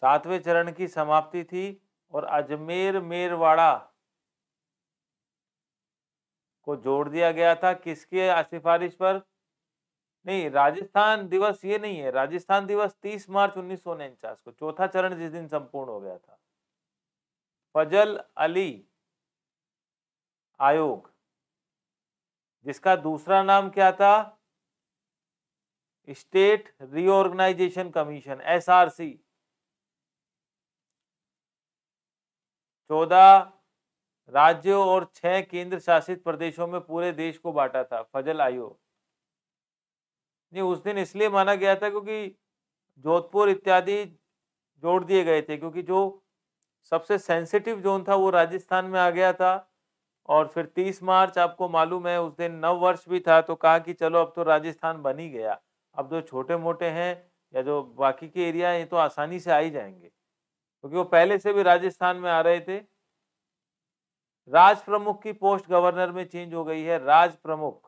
[SPEAKER 1] सातवें चरण की समाप्ति थी और अजमेर मेरवाड़ा को जोड़ दिया गया था किसके सिफारिश पर नहीं राजस्थान दिवस ये नहीं है राजस्थान दिवस 30 मार्च उन्नीस को चौथा चरण जिस दिन संपूर्ण हो गया था फजल अली आयोग जिसका दूसरा नाम क्या था स्टेट रिओर्गेनाइजेशन कमीशन एसआरसी 14 राज्यों और छह केंद्र शासित प्रदेशों में पूरे देश को बांटा था फजल आयोग नहीं उस दिन इसलिए माना गया था क्योंकि जोधपुर इत्यादि जोड़ दिए गए थे क्योंकि जो सबसे सेंसिटिव जोन था वो राजस्थान में आ गया था और फिर 30 मार्च आपको मालूम है उस दिन नव वर्ष भी था तो कहा कि चलो अब तो राजस्थान बन ही गया अब जो छोटे मोटे हैं या जो बाकी के एरिया हैं ये तो आसानी से आ ही जाएंगे क्योंकि तो वो पहले से भी राजस्थान में आ रहे थे राज प्रमुख की पोस्ट गवर्नर में चेंज हो गई है राज प्रमुख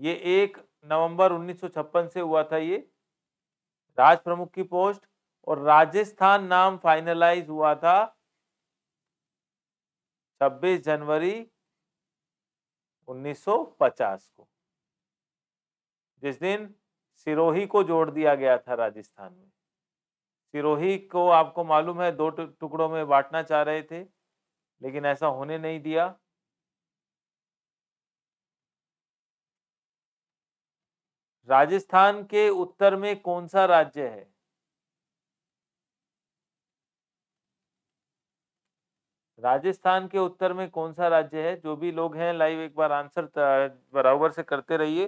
[SPEAKER 1] ये एक नवंबर 1956 से हुआ था ये राज प्रमुख की पोस्ट और राजस्थान नाम फाइनलाइज हुआ था 26 जनवरी 1950 को जिस दिन सिरोही को जोड़ दिया गया था राजस्थान में सिरोही को आपको मालूम है दो टुकड़ों में बांटना चाह रहे थे लेकिन ऐसा होने नहीं दिया राजस्थान के उत्तर में कौन सा राज्य है राजस्थान के उत्तर में कौन सा राज्य है जो भी लोग हैं लाइव एक बार आंसर बराबर से करते रहिए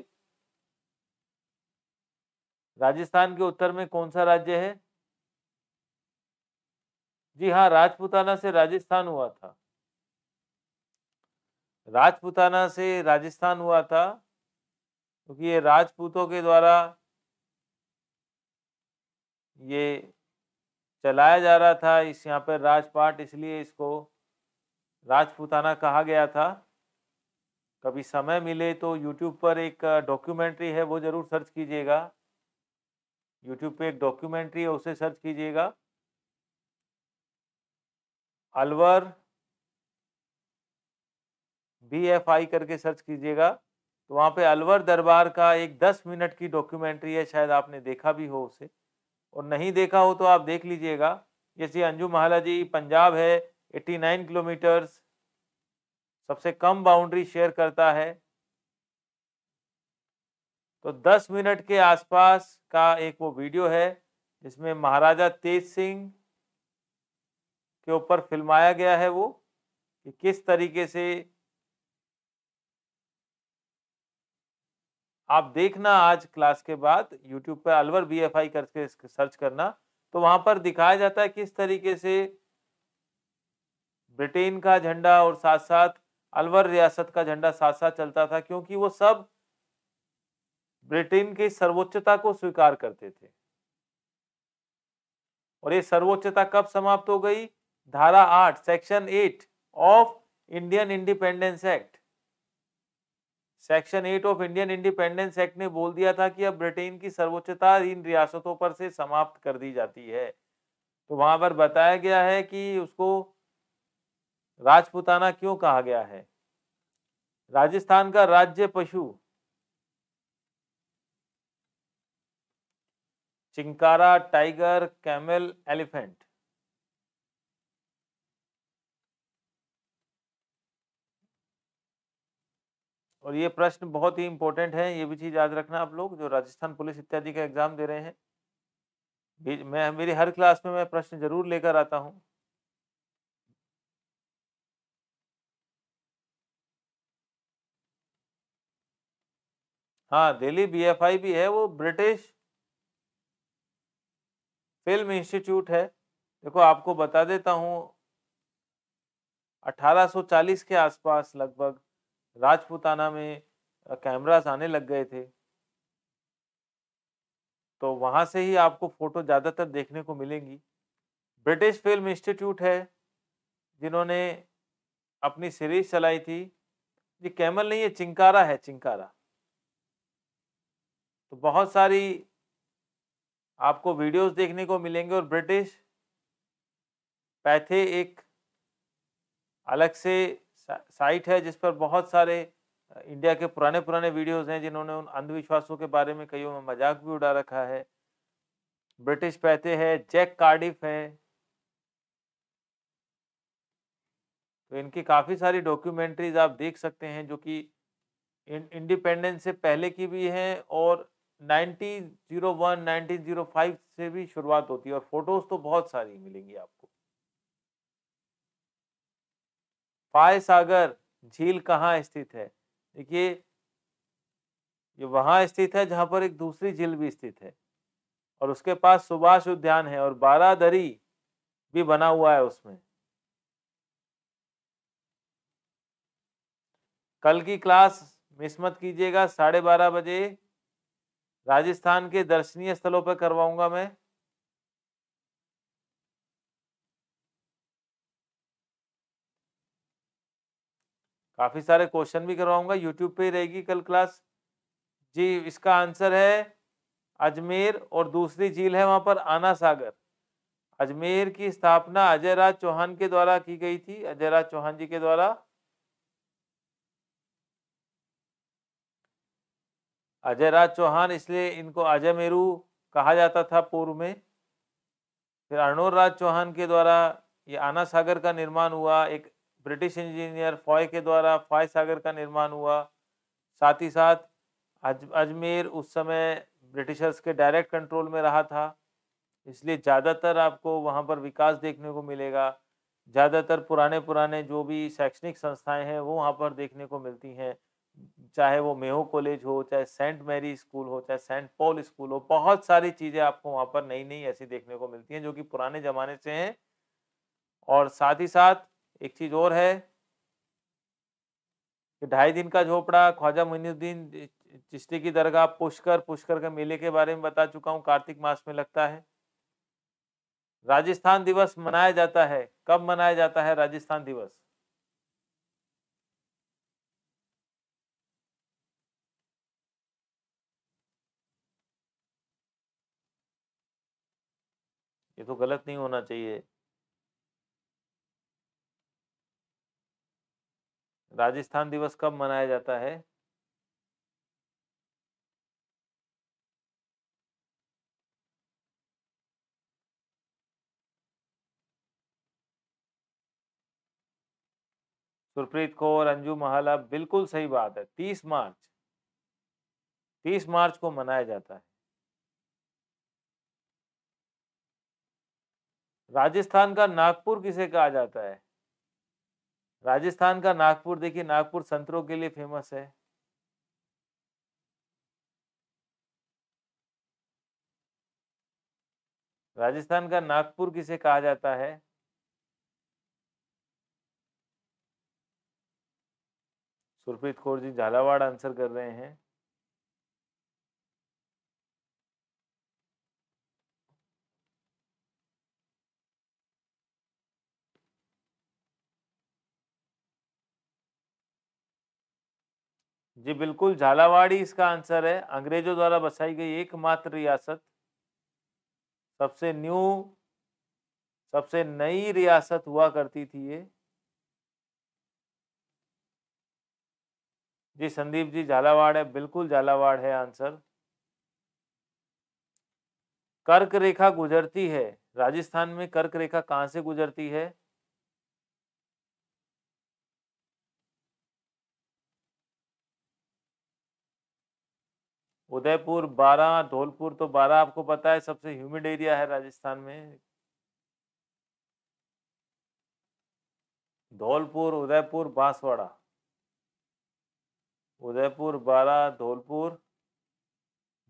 [SPEAKER 1] राजस्थान के उत्तर में कौन सा राज्य है जी हाँ राजपुताना से राजस्थान हुआ था राजपुताना से राजस्थान हुआ था क्योंकि ये राजपूतों के द्वारा ये चलाया जा रहा था इस यहाँ पर राजपाट इसलिए इसको राजपूताना कहा गया था कभी समय मिले तो यूट्यूब पर एक डॉक्यूमेंट्री है वो ज़रूर सर्च कीजिएगा यूट्यूब पे एक डॉक्यूमेंट्री है उसे सर्च कीजिएगा अलवर बी एफ आई करके सर्च कीजिएगा तो वहाँ पे अलवर दरबार का एक दस मिनट की डॉक्यूमेंट्री है शायद आपने देखा भी हो उसे और नहीं देखा हो तो आप देख लीजिएगा जैसे अंजू महाला जी पंजाब है 89 किलोमीटर्स सबसे कम बाउंड्री शेयर करता है तो 10 मिनट के आसपास का एक वो वीडियो है जिसमें महाराजा तेज सिंह के ऊपर फिल्माया गया है वो कि किस तरीके से आप देखना आज क्लास के बाद यूट्यूब पर अलवर बी एफ आई करके सर्च करना तो वहां पर दिखाया जाता है किस तरीके से ब्रिटेन का झंडा और साथ साथ अलवर रियासत का झंडा साथ साथ चलता था क्योंकि वो सब ब्रिटेन की सर्वोच्चता को स्वीकार करते थे और ये सर्वोच्चता कब समाप्त हो गई धारा आठ section eight of Indian independence act section eight of Indian independence act ने बोल दिया था कि अब ब्रिटेन की सर्वोच्चता इन रियासतों पर से समाप्त कर दी जाती है तो वहां पर बताया गया है कि उसको राजपुताना क्यों कहा गया है राजस्थान का राज्य पशु चिंकारा टाइगर कैमल एलिफेंट और ये प्रश्न बहुत ही इंपॉर्टेंट है ये भी चीज़ याद रखना आप लोग जो राजस्थान पुलिस इत्यादि का एग्ज़ाम दे रहे हैं मैं मेरी हर क्लास में मैं प्रश्न जरूर लेकर आता हूँ हाँ दिल्ली बीएफआई भी है वो ब्रिटिश फिल्म इंस्टीट्यूट है देखो आपको बता देता हूँ 1840 के आसपास लगभग राजपूताना में कैमरास आने लग गए थे तो वहाँ से ही आपको फ़ोटो ज़्यादातर देखने को मिलेंगी ब्रिटिश फिल्म इंस्टीट्यूट है जिन्होंने अपनी सीरीज चलाई थी ये कैमल नहीं है चिंकारा है चिंकारा तो बहुत सारी आपको वीडियोस देखने को मिलेंगे और ब्रिटिश पैथे एक अलग से साइट है जिस पर बहुत सारे इंडिया के पुराने पुराने वीडियोस हैं जिन्होंने उन अंधविश्वासों के बारे में कईयों में मजाक भी उड़ा रखा है ब्रिटिश पैसे हैं जैक कार्डिफ है तो इनकी काफ़ी सारी डॉक्यूमेंट्रीज आप देख सकते हैं जो कि इंडिपेंडेंस से पहले की भी हैं और 1901, 1905 से भी शुरुआत होती है और फोटोज़ तो बहुत सारी मिलेंगी आपको फाय सागर झील कहाँ स्थित है देखिए ये वहां स्थित है जहां पर एक दूसरी झील भी स्थित है और उसके पास सुभाष उद्यान है और बारादरी भी बना हुआ है उसमें कल की क्लास मिस मत कीजिएगा साढ़े बारह बजे राजस्थान के दर्शनीय स्थलों पर करवाऊंगा मैं काफ़ी सारे क्वेश्चन भी करवाऊंगा यूट्यूब पे ही रहेगी कल क्लास जी इसका आंसर है अजमेर और दूसरी झील है वहां पर आना सागर अजमेर की स्थापना अजय राज चौहान के द्वारा की गई थी अजय राज चौहान जी के द्वारा अजय राज चौहान इसलिए इनको अजय मेरू कहा जाता था पूर्व में फिर अर्णोर राज चौहान के द्वारा ये आना सागर का निर्माण हुआ एक ब्रिटिश इंजीनियर फॉय के द्वारा फॉय सागर का निर्माण हुआ साथ ही साथ अज अजमेर उस समय ब्रिटिशर्स के डायरेक्ट कंट्रोल में रहा था इसलिए ज़्यादातर आपको वहाँ पर विकास देखने को मिलेगा ज़्यादातर पुराने पुराने जो भी शैक्षणिक संस्थाएं हैं वो वहाँ पर देखने को मिलती हैं चाहे वो मेहो कॉलेज हो चाहे सेंट मैरी स्कूल हो चाहे सेंट पॉल स्कूल हो बहुत सारी चीज़ें आपको वहाँ पर नई नई ऐसी देखने को मिलती हैं जो कि पुराने ज़माने से हैं और साथ ही साथ एक चीज़ और है कि ढाई दिन का झोपड़ा ख्वाजा मोइनुद्दीन चिश्ती की दरगाह पुष्कर पुष्कर के मेले के बारे में बता चुका हूँ कार्तिक मास में लगता है राजस्थान दिवस मनाया जाता है कब मनाया जाता है राजस्थान दिवस ये तो गलत नहीं होना चाहिए राजस्थान दिवस कब मनाया जाता है सुरप्रीत कौर अंजू महाला बिल्कुल सही बात है तीस मार्च तीस मार्च को मनाया जाता है राजस्थान का नागपुर किसे कहा जाता है राजस्थान का नागपुर देखिए नागपुर संतरों के लिए फेमस है राजस्थान का नागपुर किसे कहा जाता है सुरप्रीत कौर जी झालावाड़ आंसर कर रहे हैं जी बिल्कुल झालावाड़ी इसका आंसर है अंग्रेजों द्वारा बसाई गई एकमात्र रियासत सबसे न्यू सबसे नई रियासत हुआ करती थी ये जी संदीप जी झालावाड़ है बिल्कुल झालावाड़ है आंसर कर्क रेखा गुजरती है राजस्थान में कर्क रेखा कहाँ से गुजरती है उदयपुर बारह धौलपुर तो बारह आपको पता है सबसे ह्यूमिड एरिया है राजस्थान में धौलपुर उदयपुर बांसवाड़ा उदयपुर बारह धौलपुर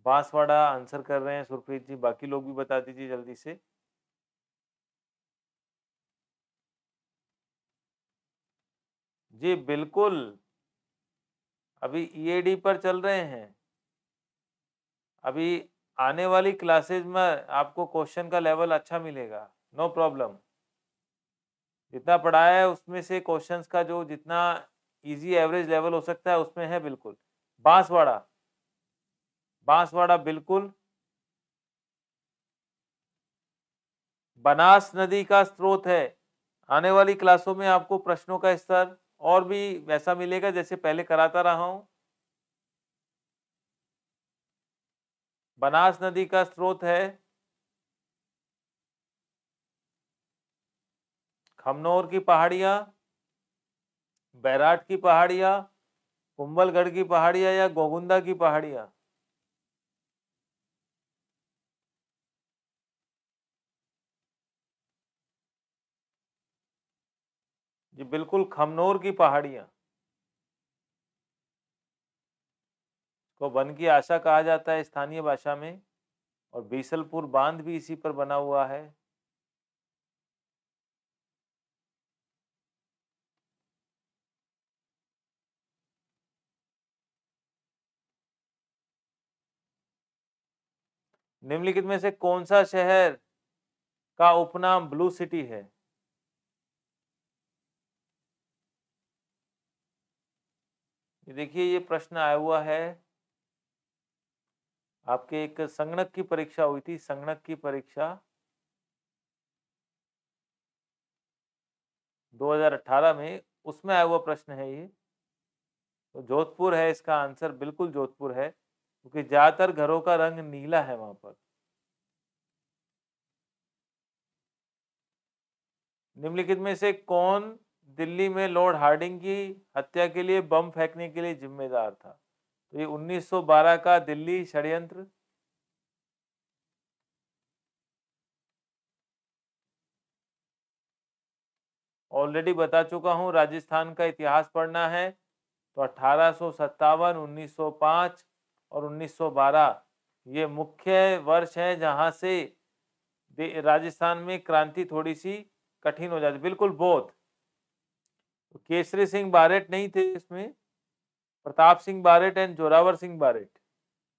[SPEAKER 1] बांसवाड़ा आंसर कर रहे हैं सुरप्रीत जी बाकी लोग भी बता दीजिए जल्दी से जी बिल्कुल अभी ईएडी e पर चल रहे हैं अभी आने वाली क्लासेज में आपको क्वेश्चन का लेवल अच्छा मिलेगा नो no प्रॉब्लम जितना पढ़ाया है उसमें से क्वेश्चंस का जो जितना इजी एवरेज लेवल हो सकता है उसमें है बिल्कुल बांसवाड़ा बांसवाड़ा बिल्कुल बनास नदी का स्रोत है आने वाली क्लासों में आपको प्रश्नों का स्तर और भी वैसा मिलेगा जैसे पहले कराता रहा हूँ बनास नदी का स्रोत है खमनौर की पहाड़ियां बैराट की पहाड़ियां कुंबलगढ़ की पहाड़ियां या गोगुंदा की पहाड़ियां जी बिल्कुल खमनौर की पहाड़ियां को वन की आशा कहा जाता है स्थानीय भाषा में और बीसलपुर बांध भी इसी पर बना हुआ है निम्नलिखित में से कौन सा शहर का उपनाम ब्लू सिटी है देखिए ये प्रश्न आया हुआ है आपके एक संगणक की परीक्षा हुई थी संगणक की परीक्षा 2018 में उसमें आया हुआ प्रश्न है ये तो जोधपुर है इसका आंसर बिल्कुल जोधपुर है क्योंकि ज्यादातर घरों का रंग नीला है वहां पर निम्नलिखित में से कौन दिल्ली में लॉर्ड हार्डिंग की हत्या के लिए बम फेंकने के लिए जिम्मेदार था तो ये 1912 का दिल्ली षड्यंत्र ऑलरेडी बता चुका हूं राजस्थान का इतिहास पढ़ना है तो अठारह सौ 1905 और 1912 ये मुख्य वर्ष है जहां से राजस्थान में क्रांति थोड़ी सी कठिन हो जाती बिल्कुल बहुत तो केसरी सिंह बारेट नहीं थे इसमें प्रताप सिंह बारेट एंड जोरावर सिंह बारेट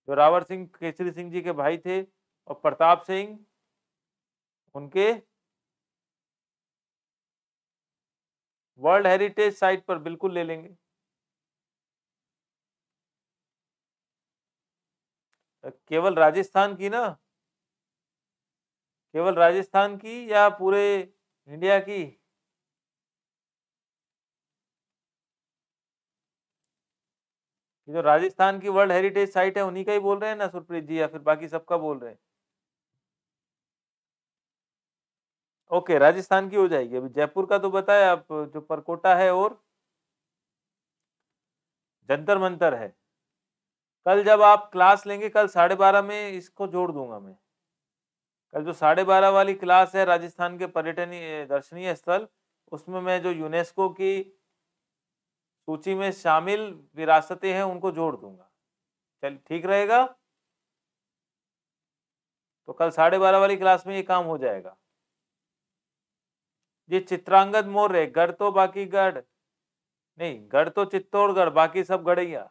[SPEAKER 1] जोरावर सिंह केसरी सिंह जी के भाई थे और प्रताप सिंह उनके वर्ल्ड हेरिटेज साइट पर बिल्कुल ले लेंगे केवल राजस्थान की ना केवल राजस्थान की या पूरे इंडिया की जो राजस्थान की वर्ल्ड हेरिटेज साइट है उन्हीं का ही बोल रहे हैं ना सुरप्रीत जी या फिर बाकी सबका बोल रहे हैं ओके राजस्थान की हो जाएगी अभी जयपुर का तो बताए आप जो परकोटा है और जंतर मंतर है कल जब आप क्लास लेंगे कल साढ़े बारह में इसको जोड़ दूंगा मैं कल जो साढ़े बारह वाली क्लास है राजस्थान के पर्यटन दर्शनीय स्थल उसमें मैं जो यूनेस्को की सूची में शामिल विरासतें हैं उनको जोड़ दूंगा चल ठीक रहेगा तो कल साढ़े बारह वाली क्लास में ये काम हो जाएगा ये चित्रांगद मौर्य गढ़ तो बाकी गढ़ नहीं गढ़ तो चित्तौड़गढ़ बाकी सब गढ़ैया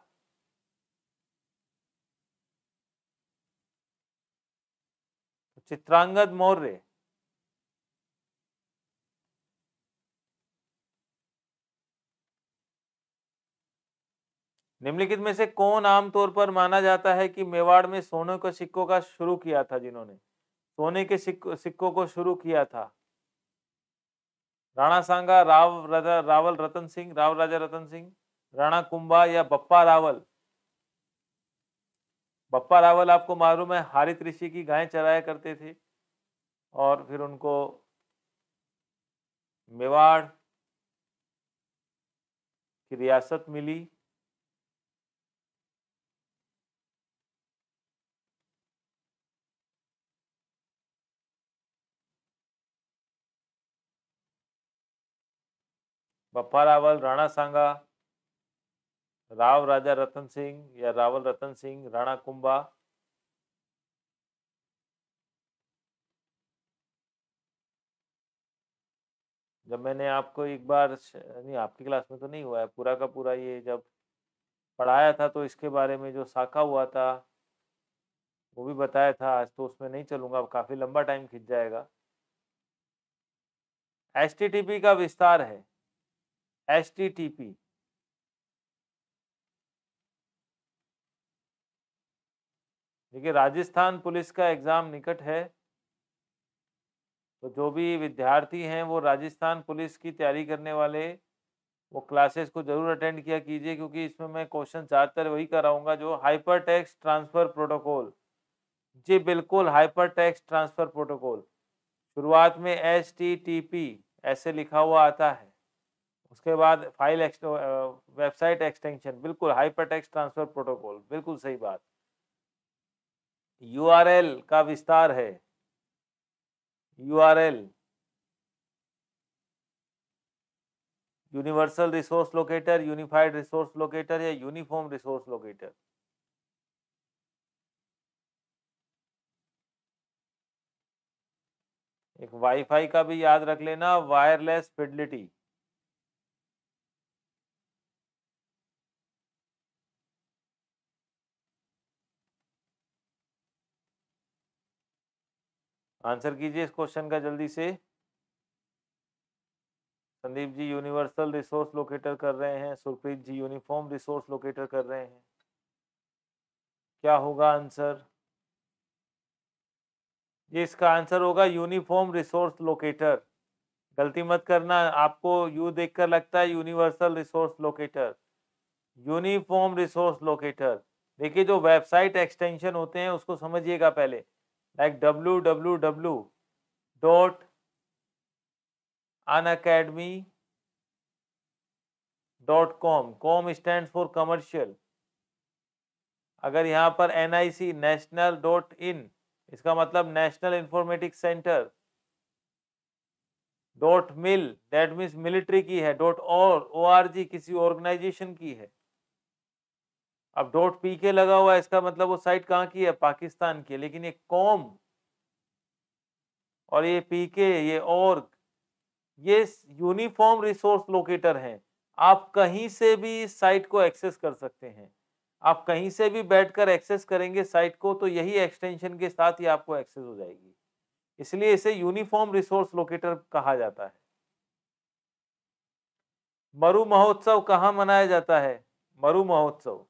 [SPEAKER 1] तो चित्रांगद मौर्य निम्नलिखित में से कौन आमतौर पर माना जाता है कि मेवाड़ में सोने के सिक्कों का शुरू किया था जिन्होंने सोने के सिक्कों को शुरू किया था राणा सांगा राव राजा रावल रतन सिंह राव राजा रतन सिंह राणा कुंभा या बप्पा रावल बप्पा रावल आपको मालूम है हारित ऋषि की गायें चराया करते थे और फिर उनको मेवाड़ की रियासत मिली बप्पा रावल राणा सांगा राव राजा रतन सिंह या रावल रतन सिंह राणा कुंभा जब मैंने आपको एक बार नहीं आपकी क्लास में तो नहीं हुआ है पूरा का पूरा ये जब पढ़ाया था तो इसके बारे में जो शाखा हुआ था वो भी बताया था आज तो उसमें नहीं चलूंगा काफ़ी लंबा टाइम खिंच जाएगा एस का विस्तार है एस टी टी पी देखिए राजस्थान पुलिस का एग्ज़ाम निकट है तो जो भी विद्यार्थी हैं वो राजस्थान पुलिस की तैयारी करने वाले वो क्लासेस को ज़रूर अटेंड किया कीजिए क्योंकि इसमें मैं क्वेश्चन ज़्यादातर वही कराऊंगा जो हाइपर टैक्स ट्रांसफ़र प्रोटोकॉल जी बिल्कुल हाइपर टैक्स ट्रांसफ़र प्रोटोकॉल शुरुआत में एस टी टी पी ऐसे लिखा हुआ आता है उसके बाद फाइल एक्स्ट, वेबसाइट एक्सटेंशन बिल्कुल हाइपर ट्रांसफर प्रोटोकॉल बिल्कुल सही बात यूआरएल का विस्तार है URL universal resource locator unified resource locator या यूनिफॉर्म रिसोर्स लोकेटर एक वाईफाई का भी याद रख लेना वायरलेस फिडिलिटी आंसर कीजिए इस क्वेश्चन का जल्दी से Sandeep ji universal resource locator कर रहे हैं Surpreet ji uniform resource locator कर रहे हैं क्या होगा आंसर ये इसका आंसर होगा यूनिफॉर्म रिसोर्स लोकेटर गलती मत करना आपको यू देखकर लगता है universal resource locator uniform resource locator देखिए जो वेबसाइट एक्सटेंशन होते हैं उसको समझिएगा पहले like www dot unacademy dot com com stands for commercial अगर यहाँ पर N I C national dot in इसका मतलब national informatics centre dot mil that means military की है डॉट और ओ आर जी किसी ऑर्गेनाइजेशन की है अब डॉट पी के लगा हुआ है इसका मतलब वो साइट कहाँ की है पाकिस्तान की है लेकिन ये कॉम और ये पी के ये और ये यूनिफॉर्म रिसोर्स लोकेटर है आप कहीं से भी साइट को एक्सेस कर सकते हैं आप कहीं से भी बैठकर एक्सेस करेंगे साइट को तो यही एक्सटेंशन के साथ ही आपको एक्सेस हो जाएगी इसलिए इसे यूनिफॉर्म रिसोर्स लोकेटर कहा जाता है मरु महोत्सव कहाँ मनाया जाता है मरु महोत्सव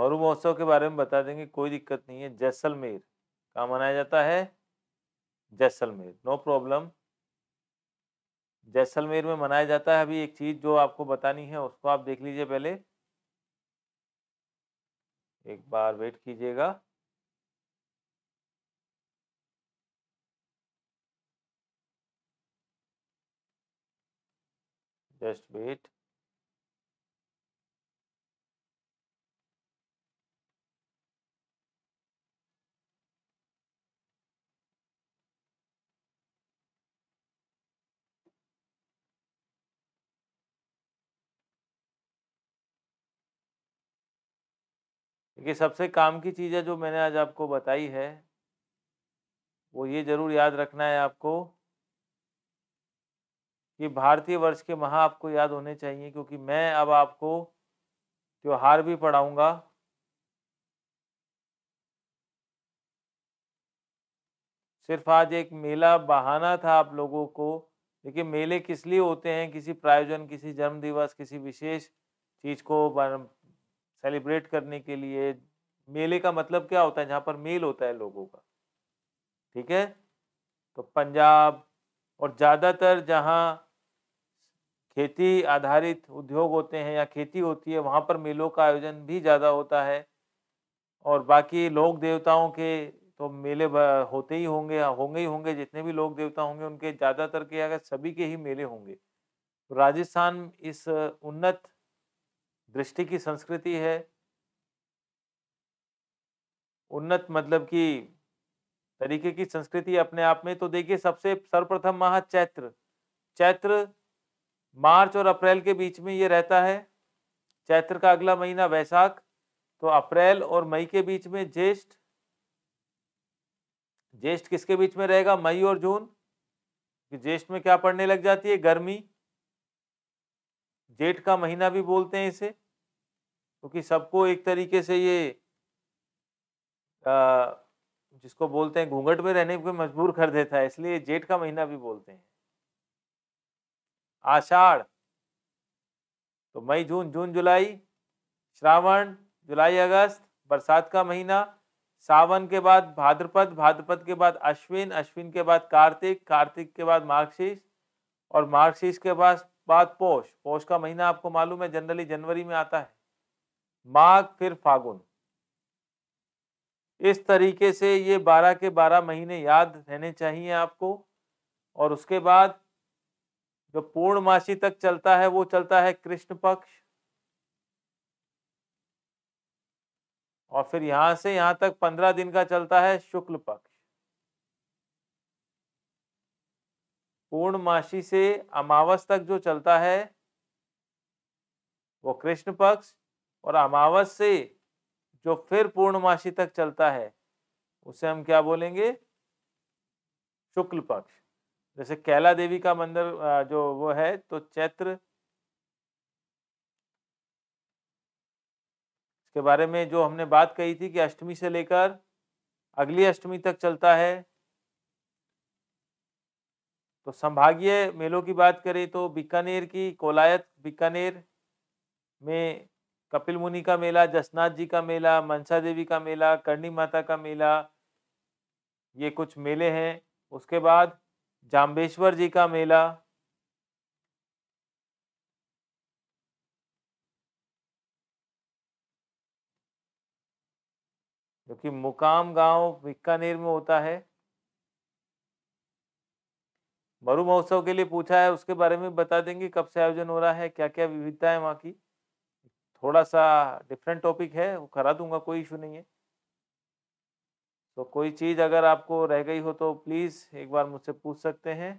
[SPEAKER 1] मरू महोत्सव के बारे में बता देंगे कोई दिक्कत नहीं है जैसलमेर कहाँ मनाया जाता है जैसलमेर नो प्रॉब्लम जैसलमेर में मनाया जाता है अभी एक चीज जो आपको बतानी है उसको आप देख लीजिए पहले एक बार वेट कीजिएगा जस्ट वेट देखिए सबसे काम की चीज़ है जो मैंने आज आपको बताई है वो ये ज़रूर याद रखना है आपको कि भारतीय वर्ष के महा आपको याद होने चाहिए क्योंकि मैं अब आपको त्योहार भी पढ़ाऊँगा सिर्फ आज एक मेला बहाना था आप लोगों को देखिए मेले किस लिए होते हैं किसी प्रायोजन किसी जन्म दिवस किसी विशेष चीज़ को सेलिब्रेट करने के लिए मेले का मतलब क्या होता है जहाँ पर मेल होता है लोगों का ठीक है तो पंजाब और ज़्यादातर जहाँ खेती आधारित उद्योग होते हैं या खेती होती है वहाँ पर मेलों का आयोजन भी ज़्यादा होता है और बाकी लोक देवताओं के तो मेले होते ही होंगे होंगे ही होंगे जितने भी लोक देवता होंगे उनके ज़्यादातर के अगर सभी के ही मेले होंगे तो राजस्थान इस उन्नत दृष्टि की संस्कृति है उन्नत मतलब कि तरीके की संस्कृति अपने आप में तो देखिए सबसे सर्वप्रथम माह चैत्र चैत्र मार्च और अप्रैल के बीच में ये रहता है चैत्र का अगला महीना वैशाख तो अप्रैल और मई के बीच में ज्येष्ठ ज्येष्ठ किसके बीच में रहेगा मई और जून ज्येष्ठ में क्या पड़ने लग जाती है गर्मी जेठ का महीना भी बोलते हैं इसे क्योंकि तो सबको एक तरीके से ये आ, जिसको बोलते हैं घूंघट में रहने को मजबूर कर देता है इसलिए जेठ का महीना भी बोलते हैं आषाढ़ तो मई जून जून जुलाई श्रावण जुलाई अगस्त बरसात का महीना सावन के बाद भाद्रपद भाद्रपद के बाद अश्विन अश्विन के बाद कार्तिक कार्तिक के बाद मार्गशीर्ष और मार्गशीर्ष के बाद बाद पौष पौष का महीना आपको मालूम है जनरली जनवरी में आता है माघ फिर फागुन इस तरीके से ये बारह के बारह महीने याद रहने चाहिए आपको और उसके बाद जो पूर्णमासी तक चलता है वो चलता है कृष्ण पक्ष और फिर यहां से यहां तक पंद्रह दिन का चलता है शुक्ल पक्ष पूर्णमासी से अमावस तक जो चलता है वो कृष्ण पक्ष और अमावस से जो फिर पूर्णमासी तक चलता है उसे हम क्या बोलेंगे शुक्ल पक्ष जैसे कैला देवी का मंदिर जो वो है तो चैत्र के बारे में जो हमने बात कही थी कि अष्टमी से लेकर अगली अष्टमी तक चलता है तो संभागीय मेलों की बात करें तो बीकानेर की कोलायत बीकानेर में कपिल मुनि का मेला जसनाथ जी का मेला मनसा देवी का मेला करणी माता का मेला ये कुछ मेले हैं उसके बाद जाम्बेश्वर जी का मेला जो कि मुकाम गांव बीकानेर में होता है मरु महोत्सव के लिए पूछा है उसके बारे में बता देंगे कब से आयोजन हो रहा है क्या क्या विविधता है वहाँ की थोड़ा सा डिफरेंट टॉपिक है वो करा दूंगा कोई इशू नहीं है तो कोई चीज़ अगर आपको रह गई हो तो प्लीज़ एक बार मुझसे पूछ सकते हैं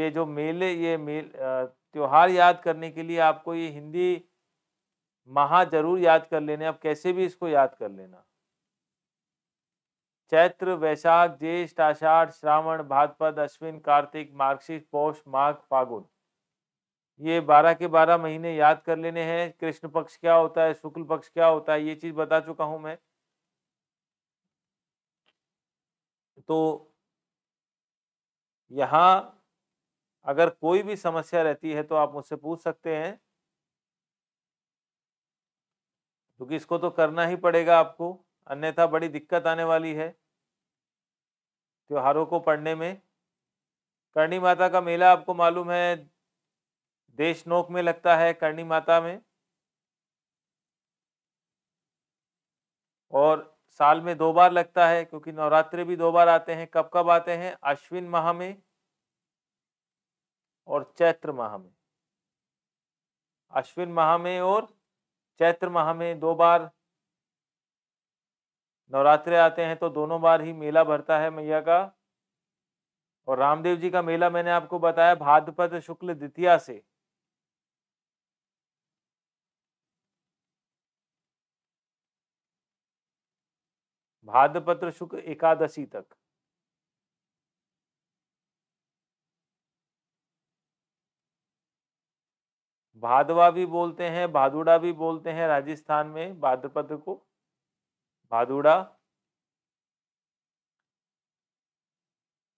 [SPEAKER 1] ये जो मेले ये मेल त्यौहार याद करने के लिए आपको ये हिंदी महा जरूर याद कर लेने आप कैसे भी इसको याद कर लेना चैत्र वैशाख ज्येष्ठ आषाढ़ श्रावण भादपद अश्विन कार्तिक मार्गशीर्ष पौष माघ फागुन ये बारह के बारह महीने याद कर लेने हैं कृष्ण पक्ष क्या होता है शुक्ल पक्ष क्या होता है ये चीज बता चुका हूं मैं तो यहाँ अगर कोई भी समस्या रहती है तो आप मुझसे पूछ सकते हैं क्योंकि तो इसको तो करना ही पड़ेगा आपको अन्यथा बड़ी दिक्कत आने वाली है त्योहारों को पढ़ने में करणी माता का मेला आपको मालूम है देशनोक में लगता है करणी माता में और साल में दो बार लगता है क्योंकि नवरात्रि भी दो बार आते हैं कब कब आते हैं अश्विन माह में और चैत्र माह में अश्विन माह में और चैत्र माह में दो बार नवरात्रे आते हैं तो दोनों बार ही मेला भरता है मैया का और रामदेव जी का मेला मैंने आपको बताया भाद्रपद शुक्ल द्वितीया से भाद्रपत्र शुक्ल एकादशी तक भादवा भी बोलते हैं भादुड़ा भी बोलते हैं राजस्थान में भाद्रपद को भादुड़ा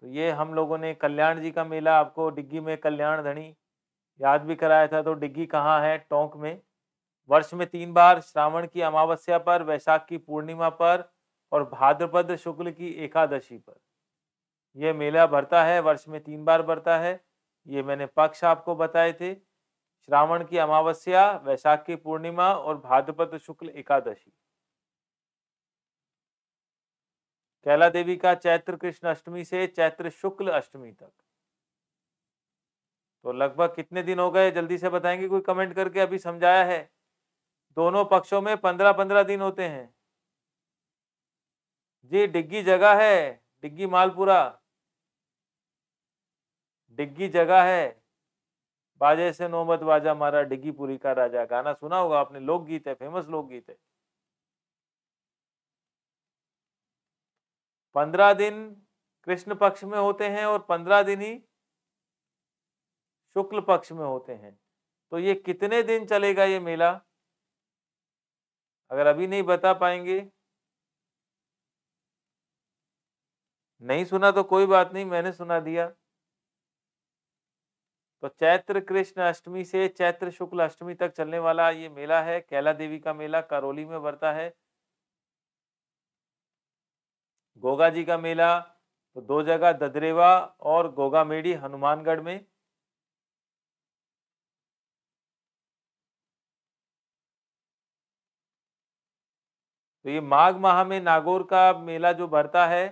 [SPEAKER 1] तो ये हम लोगों ने कल्याण जी का मेला आपको डिग्गी में कल्याण धनी याद भी कराया था तो डिग्गी कहाँ है टोंक में वर्ष में तीन बार श्रावण की अमावस्या पर वैशाख की पूर्णिमा पर और भाद्रपद शुक्ल की एकादशी पर यह मेला भरता है वर्ष में तीन बार भरता है ये मैंने पक्ष आपको बताए थे श्रावण की अमावस्या वैशाख की पूर्णिमा और भाद्रपद शुक्ल एकादशी कैला देवी का चैत्र कृष्ण अष्टमी से चैत्र शुक्ल अष्टमी तक तो लगभग कितने दिन हो गए जल्दी से बताएंगे कोई कमेंट करके अभी समझाया है दोनों पक्षों में पंद्रह पंद्रह दिन होते हैं जी डिग्गी जगह है डिग्गी मालपुरा डिग्गी जगह है बाजे से नोबत बाजा मारा डिग्गी पुरी का राजा गाना सुना होगा आपने लोकगीत है फेमस लोकगीत है पंद्रह दिन कृष्ण पक्ष में होते हैं और पंद्रह दिन ही शुक्ल पक्ष में होते हैं तो ये कितने दिन चलेगा ये मेला अगर अभी नहीं बता पाएंगे नहीं सुना तो कोई बात नहीं मैंने सुना दिया तो चैत्र कृष्ण अष्टमी से चैत्र शुक्ल अष्टमी तक चलने वाला ये मेला है कैला देवी का मेला करौली में बढ़ता है गोगा जी का मेला तो दो जगह ददरेवा और गोगा मेढी हनुमानगढ़ में तो ये माघ माह में नागौर का मेला जो भरता है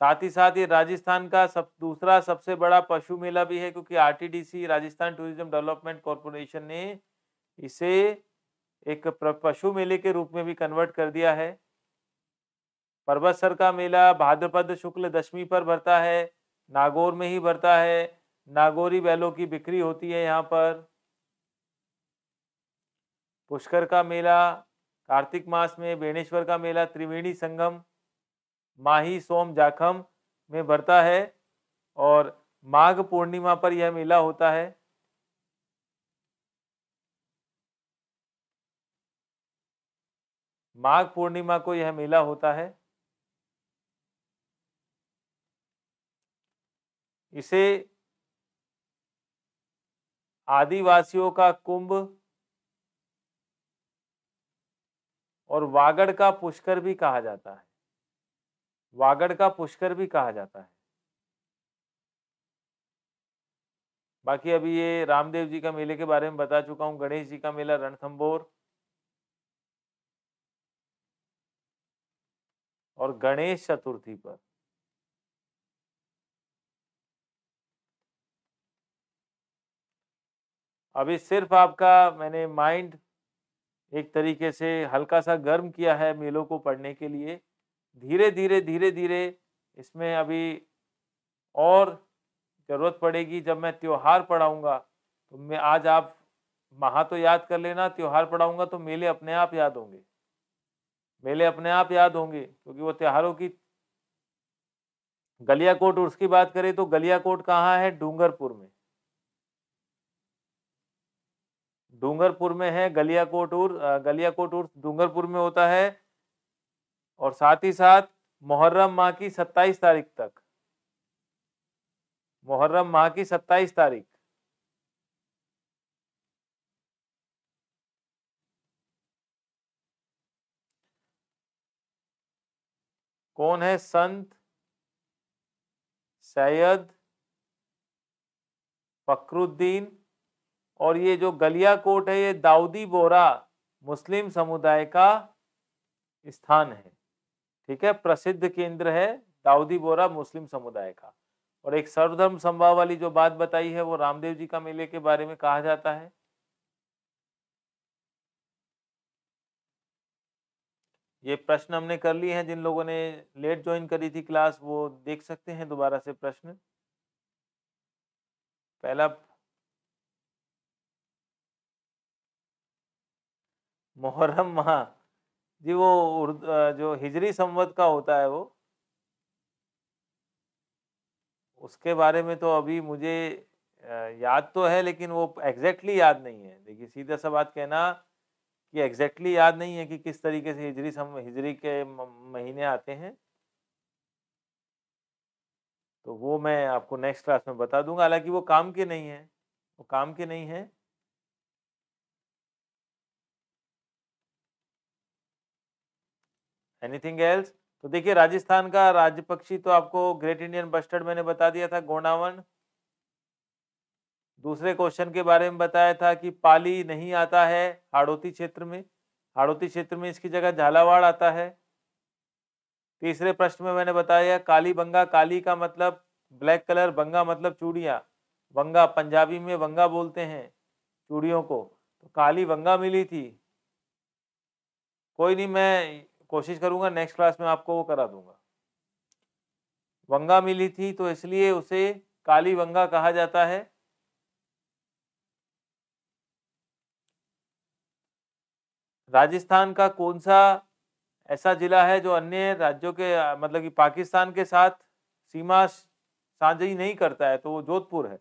[SPEAKER 1] साथ ही साथ ये राजस्थान का सब दूसरा सबसे बड़ा पशु मेला भी है क्योंकि RTDC Rajasthan tourism development corporation ने इसे एक पशु मेले के रूप में भी कन्वर्ट कर दिया है सर का मेला भाद्रपद शुक्ल दशमी पर भरता है नागौर में ही भरता है नागौरी बैलों की बिक्री होती है यहाँ पर पुष्कर का मेला कार्तिक मास में बेणेश्वर का मेला त्रिवेणी संगम माही सोम जाखम में भरता है और माघ पूर्णिमा पर यह मेला होता है माघ पूर्णिमा को यह मेला होता है इसे आदिवासियों का कुंभ और वागड़ का पुष्कर भी कहा जाता है वागड़ का पुष्कर भी कहा जाता है बाकी अभी ये रामदेव जी का मेले के बारे में बता चुका हूं गणेश जी का मेला रणथंबोर और गणेश चतुर्थी पर अभी सिर्फ आपका मैंने माइंड एक तरीके से हल्का सा गर्म किया है मेलों को पढ़ने के लिए धीरे धीरे धीरे धीरे इसमें अभी और ज़रूरत पड़ेगी जब मैं त्यौहार पढ़ाऊँगा तो मैं आज आप महा तो याद कर लेना त्यौहार पढ़ाऊँगा तो मेले अपने आप याद होंगे मेले अपने आप याद होंगे क्योंकि वो त्यौहारों की गलिया कोट उर्स की बात करें तो गलिया कोट कहाँ है डूंगरपुर में डूंगरपुर में है गलिया कोटूर गलिया कोटूर डूंगरपुर में होता है और साथ ही साथ मुहर्रम माह की 27 तारीख तक मुहर्रम माह की 27 तारीख कौन है संत सैयद फकरुद्दीन और ये जो गलिया कोट है ये दाऊदी बोरा मुस्लिम समुदाय का स्थान है ठीक है प्रसिद्ध केंद्र है दाऊदी बोरा मुस्लिम समुदाय का और एक सर्वधर्म संभाव वाली जो बात बताई है वो रामदेव जी का मेले के बारे में कहा जाता है ये प्रश्न हमने कर लिए हैं जिन लोगों ने लेट ज्वाइन करी थी क्लास वो देख सकते हैं दोबारा से प्रश्न पहला मुहर्रम माह जी वो जो हिजरी संवत का होता है वो उसके बारे में तो अभी मुझे याद तो है लेकिन वो एग्जैक्टली याद नहीं है देखिए सीधा सा बात कहना कि एग्जैक्टली याद नहीं है कि किस तरीके से हिजरी सम हिजरी के महीने आते हैं तो वो मैं आपको नेक्स्ट क्लास में बता दूंगा हालांकि वो काम के नहीं है वो काम के नहीं है एनीथिंग एल्स तो देखिए राजस्थान का राज्य पक्षी तो आपको ग्रेट इंडियन बस्टर्ड मैंने बता दिया था गोनावन दूसरे क्वेश्चन के बारे में बताया था कि पाली नहीं आता है हाड़ोती क्षेत्र में हाड़ोती क्षेत्र में इसकी जगह झालावाड़ आता है तीसरे प्रश्न में मैंने बताया काली बंगा काली का मतलब ब्लैक कलर बंगा मतलब चूड़िया बंगा पंजाबी में बंगा बोलते हैं चूड़ियों को तो काली बंगा मिली थी कोई नहीं मैं कोशिश करूंगा नेक्स्ट क्लास में आपको वो करा दूंगा वंगा मिली थी तो इसलिए उसे काली वंगा कहा जाता है राजस्थान का कौन सा ऐसा जिला है जो अन्य राज्यों के मतलब कि पाकिस्तान के साथ सीमा साझी नहीं करता है तो वो जोधपुर है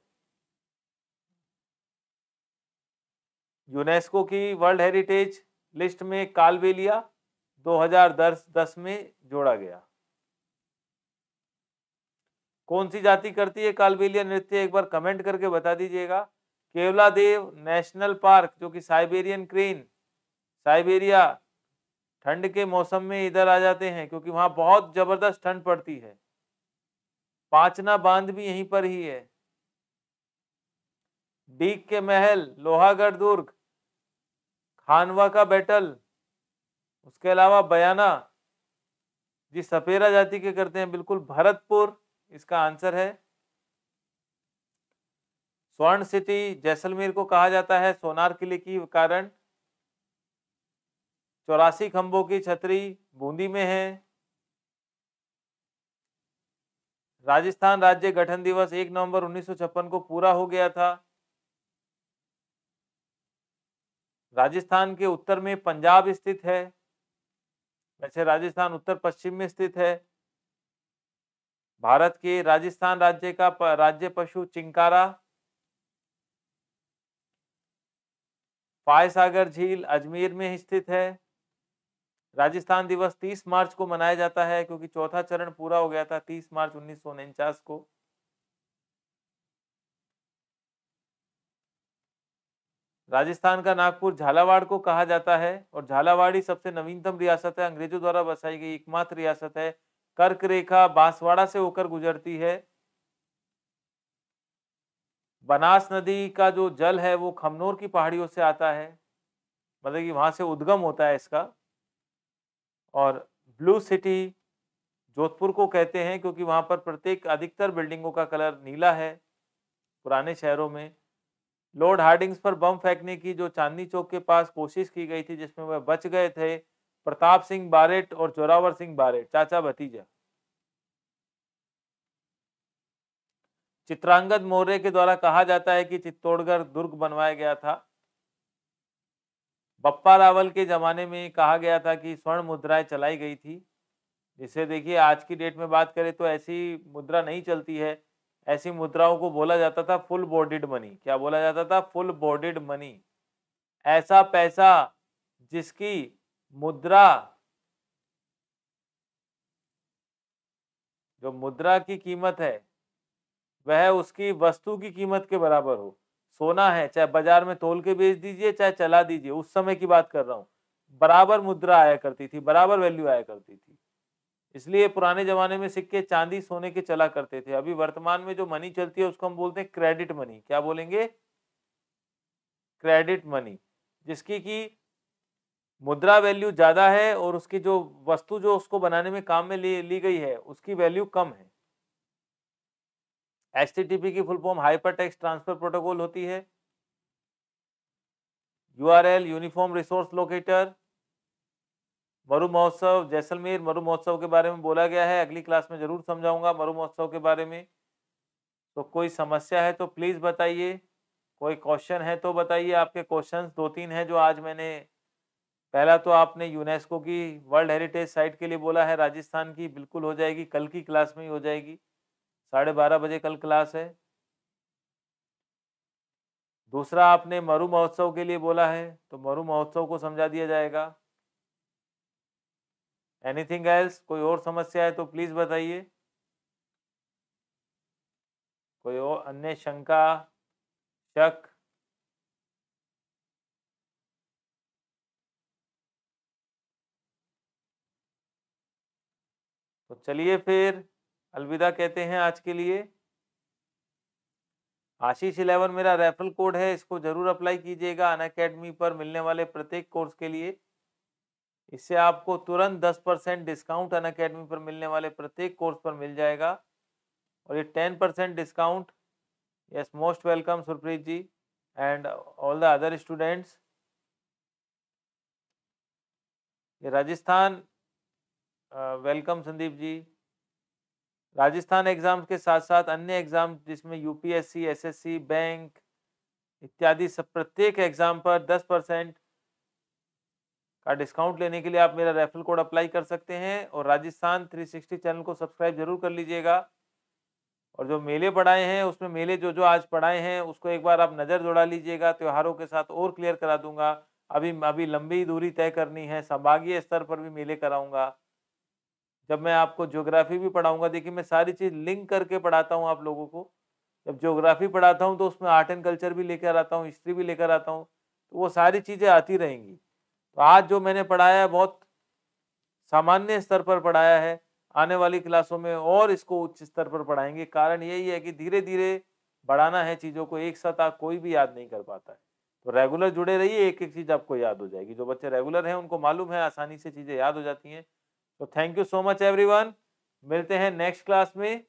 [SPEAKER 1] यूनेस्को की वर्ल्ड हेरिटेज लिस्ट में कालबेलिया 2010 में जोड़ा गया कौन सी जाति करती है कालबेलिया नृत्य एक बार कमेंट करके बता दीजिएगा केवला देव नेशनल पार्क जो कि साइबेरियन क्रेन साइबेरिया ठंड के मौसम में इधर आ जाते हैं क्योंकि वहां बहुत जबरदस्त ठंड पड़ती है पांचना बांध भी यहीं पर ही है डीक के महल लोहागढ़ दुर्ग खानवा का बैटल उसके अलावा बयाना जी सपेरा जाति के करते हैं बिल्कुल भरतपुर इसका आंसर है स्वर्ण सिटी जैसलमेर को कहा जाता है सोनार किले की कारण चौरासी खंभों की छतरी बूंदी में है राजस्थान राज्य गठन दिवस 1 नवंबर 1956 को पूरा हो गया था राजस्थान के उत्तर में पंजाब स्थित है वैसे राजस्थान उत्तर पश्चिम में स्थित है भारत के राजस्थान राज्य का राज्य पशु चिंकारा सागर झील अजमेर में स्थित है राजस्थान दिवस 30 मार्च को मनाया जाता है क्योंकि चौथा चरण पूरा हो गया था 30 मार्च उन्नीस को राजस्थान का नागपुर झालावाड़ को कहा जाता है और झालावाड़ी सबसे नवीनतम रियासत है अंग्रेजों द्वारा बसाई गई एकमात्र रियासत है कर्क रेखा बांसवाड़ा से होकर गुजरती है बनास नदी का जो जल है वो खमनोर की पहाड़ियों से आता है मतलब कि वहां से उद्गम होता है इसका और ब्लू सिटी जोधपुर को कहते हैं क्योंकि वहां पर प्रत्येक अधिकतर बिल्डिंगों का कलर नीला है पुराने शहरों में लॉर्ड हार्डिंग्स पर बम फेंकने की जो चांदनी चौक के पास कोशिश की गई थी जिसमें वह बच गए थे प्रताप सिंह बारेट और जोरावर सिंह बारेट चाचा भतीजा चित्रांगद मौर्य के द्वारा कहा जाता है कि चित्तौड़गढ़ दुर्ग बनवाया गया था बप्पा रावल के जमाने में कहा गया था कि स्वर्ण मुद्राएं चलाई गई थी जिसे देखिए आज की डेट में बात करें तो ऐसी मुद्रा नहीं चलती है ऐसी मुद्राओं को बोला जाता था फुल बॉडीड मनी क्या बोला जाता था फुल बॉडीड मनी ऐसा पैसा जिसकी मुद्रा जो मुद्रा की कीमत है वह उसकी वस्तु की कीमत के बराबर हो सोना है चाहे बाजार में तोल के बेच दीजिए चाहे चला दीजिए उस समय की बात कर रहा हूं बराबर मुद्रा आया करती थी बराबर वैल्यू आया करती थी इसलिए पुराने ज़माने में सिक्के चांदी सोने के चला करते थे अभी वर्तमान में जो मनी चलती है उसको हम बोलते हैं क्रेडिट मनी क्या बोलेंगे क्रेडिट मनी जिसकी की मुद्रा वैल्यू ज़्यादा है और उसकी जो वस्तु जो उसको बनाने में काम में ली ली गई है उसकी वैल्यू कम है एच की full form hyper text transfer protocol होती है यू यूनिफॉर्म रिसोर्स लोकेटर मरु महोत्सव जैसलमेर मरु महोत्सव के बारे में बोला गया है अगली क्लास में ज़रूर समझाऊंगा मरु महोत्सव के बारे में तो कोई समस्या है तो प्लीज़ बताइए कोई क्वेश्चन है तो बताइए आपके क्वेश्चन दो तीन हैं जो आज मैंने पहला तो आपने यूनेस्को की वर्ल्ड हेरिटेज साइट के लिए बोला है राजस्थान की बिल्कुल हो जाएगी कल की क्लास में ही हो जाएगी साढ़े बारह बजे कल क्लास है दूसरा आपने मरु महोत्सव के लिए बोला है तो मरु महोत्सव को समझा दिया जाएगा एनीथिंग एल्स कोई और समस्या है तो प्लीज़ बताइए कोई और अन्य शंका शक तो चलिए फिर अलविदा कहते हैं आज के लिए आशीष इलेवन मेरा रेफरल कोड है इसको जरूर अप्लाई कीजिएगा अन अकेडमी पर मिलने वाले प्रत्येक कोर्स के लिए इससे आपको तुरंत 10 परसेंट डिस्काउंट अन अकेडमी पर मिलने वाले प्रत्येक कोर्स पर मिल जाएगा और ये 10 percent discount yes most welcome Surpreet ji and all the other students ये राजस्थान वेलकम संदीप जी राजस्थान एग्ज़ाम्स के साथ साथ अन्य एग्ज़ाम जिसमें यूपीएससी एसएससी बैंक इत्यादि सब प्रत्येक एग्ज़ाम पर दस परसेंट का डिस्काउंट लेने के लिए आप मेरा रेफरल कोड अप्लाई कर सकते हैं और राजस्थान 360 चैनल को सब्सक्राइब जरूर कर लीजिएगा और जो मेले पढ़ाए हैं उसमें मेले जो जो आज पढ़ाए हैं उसको एक बार आप नज़र जोड़ा लीजिएगा त्योहारों के साथ और क्लियर करा दूंगा अभी अभी लंबी दूरी तय करनी है संभागीय स्तर पर भी मेले कराऊंगा जब मैं आपको ज्योग्राफी भी पढ़ाऊंगा देखिए मैं सारी चीज़ लिंक करके पढ़ाता हूँ आप लोगों को जब ज्योग्राफी पढ़ाता हूँ तो उसमें आर्ट एंड कल्चर भी लेकर आता हूँ हिस्ट्री भी लेकर आता हूँ तो वो सारी चीज़ें आती रहेंगी तो आज जो मैंने पढ़ाया है बहुत सामान्य स्तर पर पढ़ाया है आने वाली क्लासों में और इसको उच्च स्तर पर पढ़ाएंगे कारण यही है कि धीरे धीरे बढ़ाना है चीज़ों को एक साथ आप कोई भी याद नहीं कर पाता है तो रेगुलर जुड़े रहिए एक एक चीज़ आपको याद हो जाएगी जो बच्चे रेगुलर हैं उनको मालूम है आसानी से चीज़ें याद हो जाती हैं तो thank you so much everyone मिलते हैं नेक्स्ट क्लास में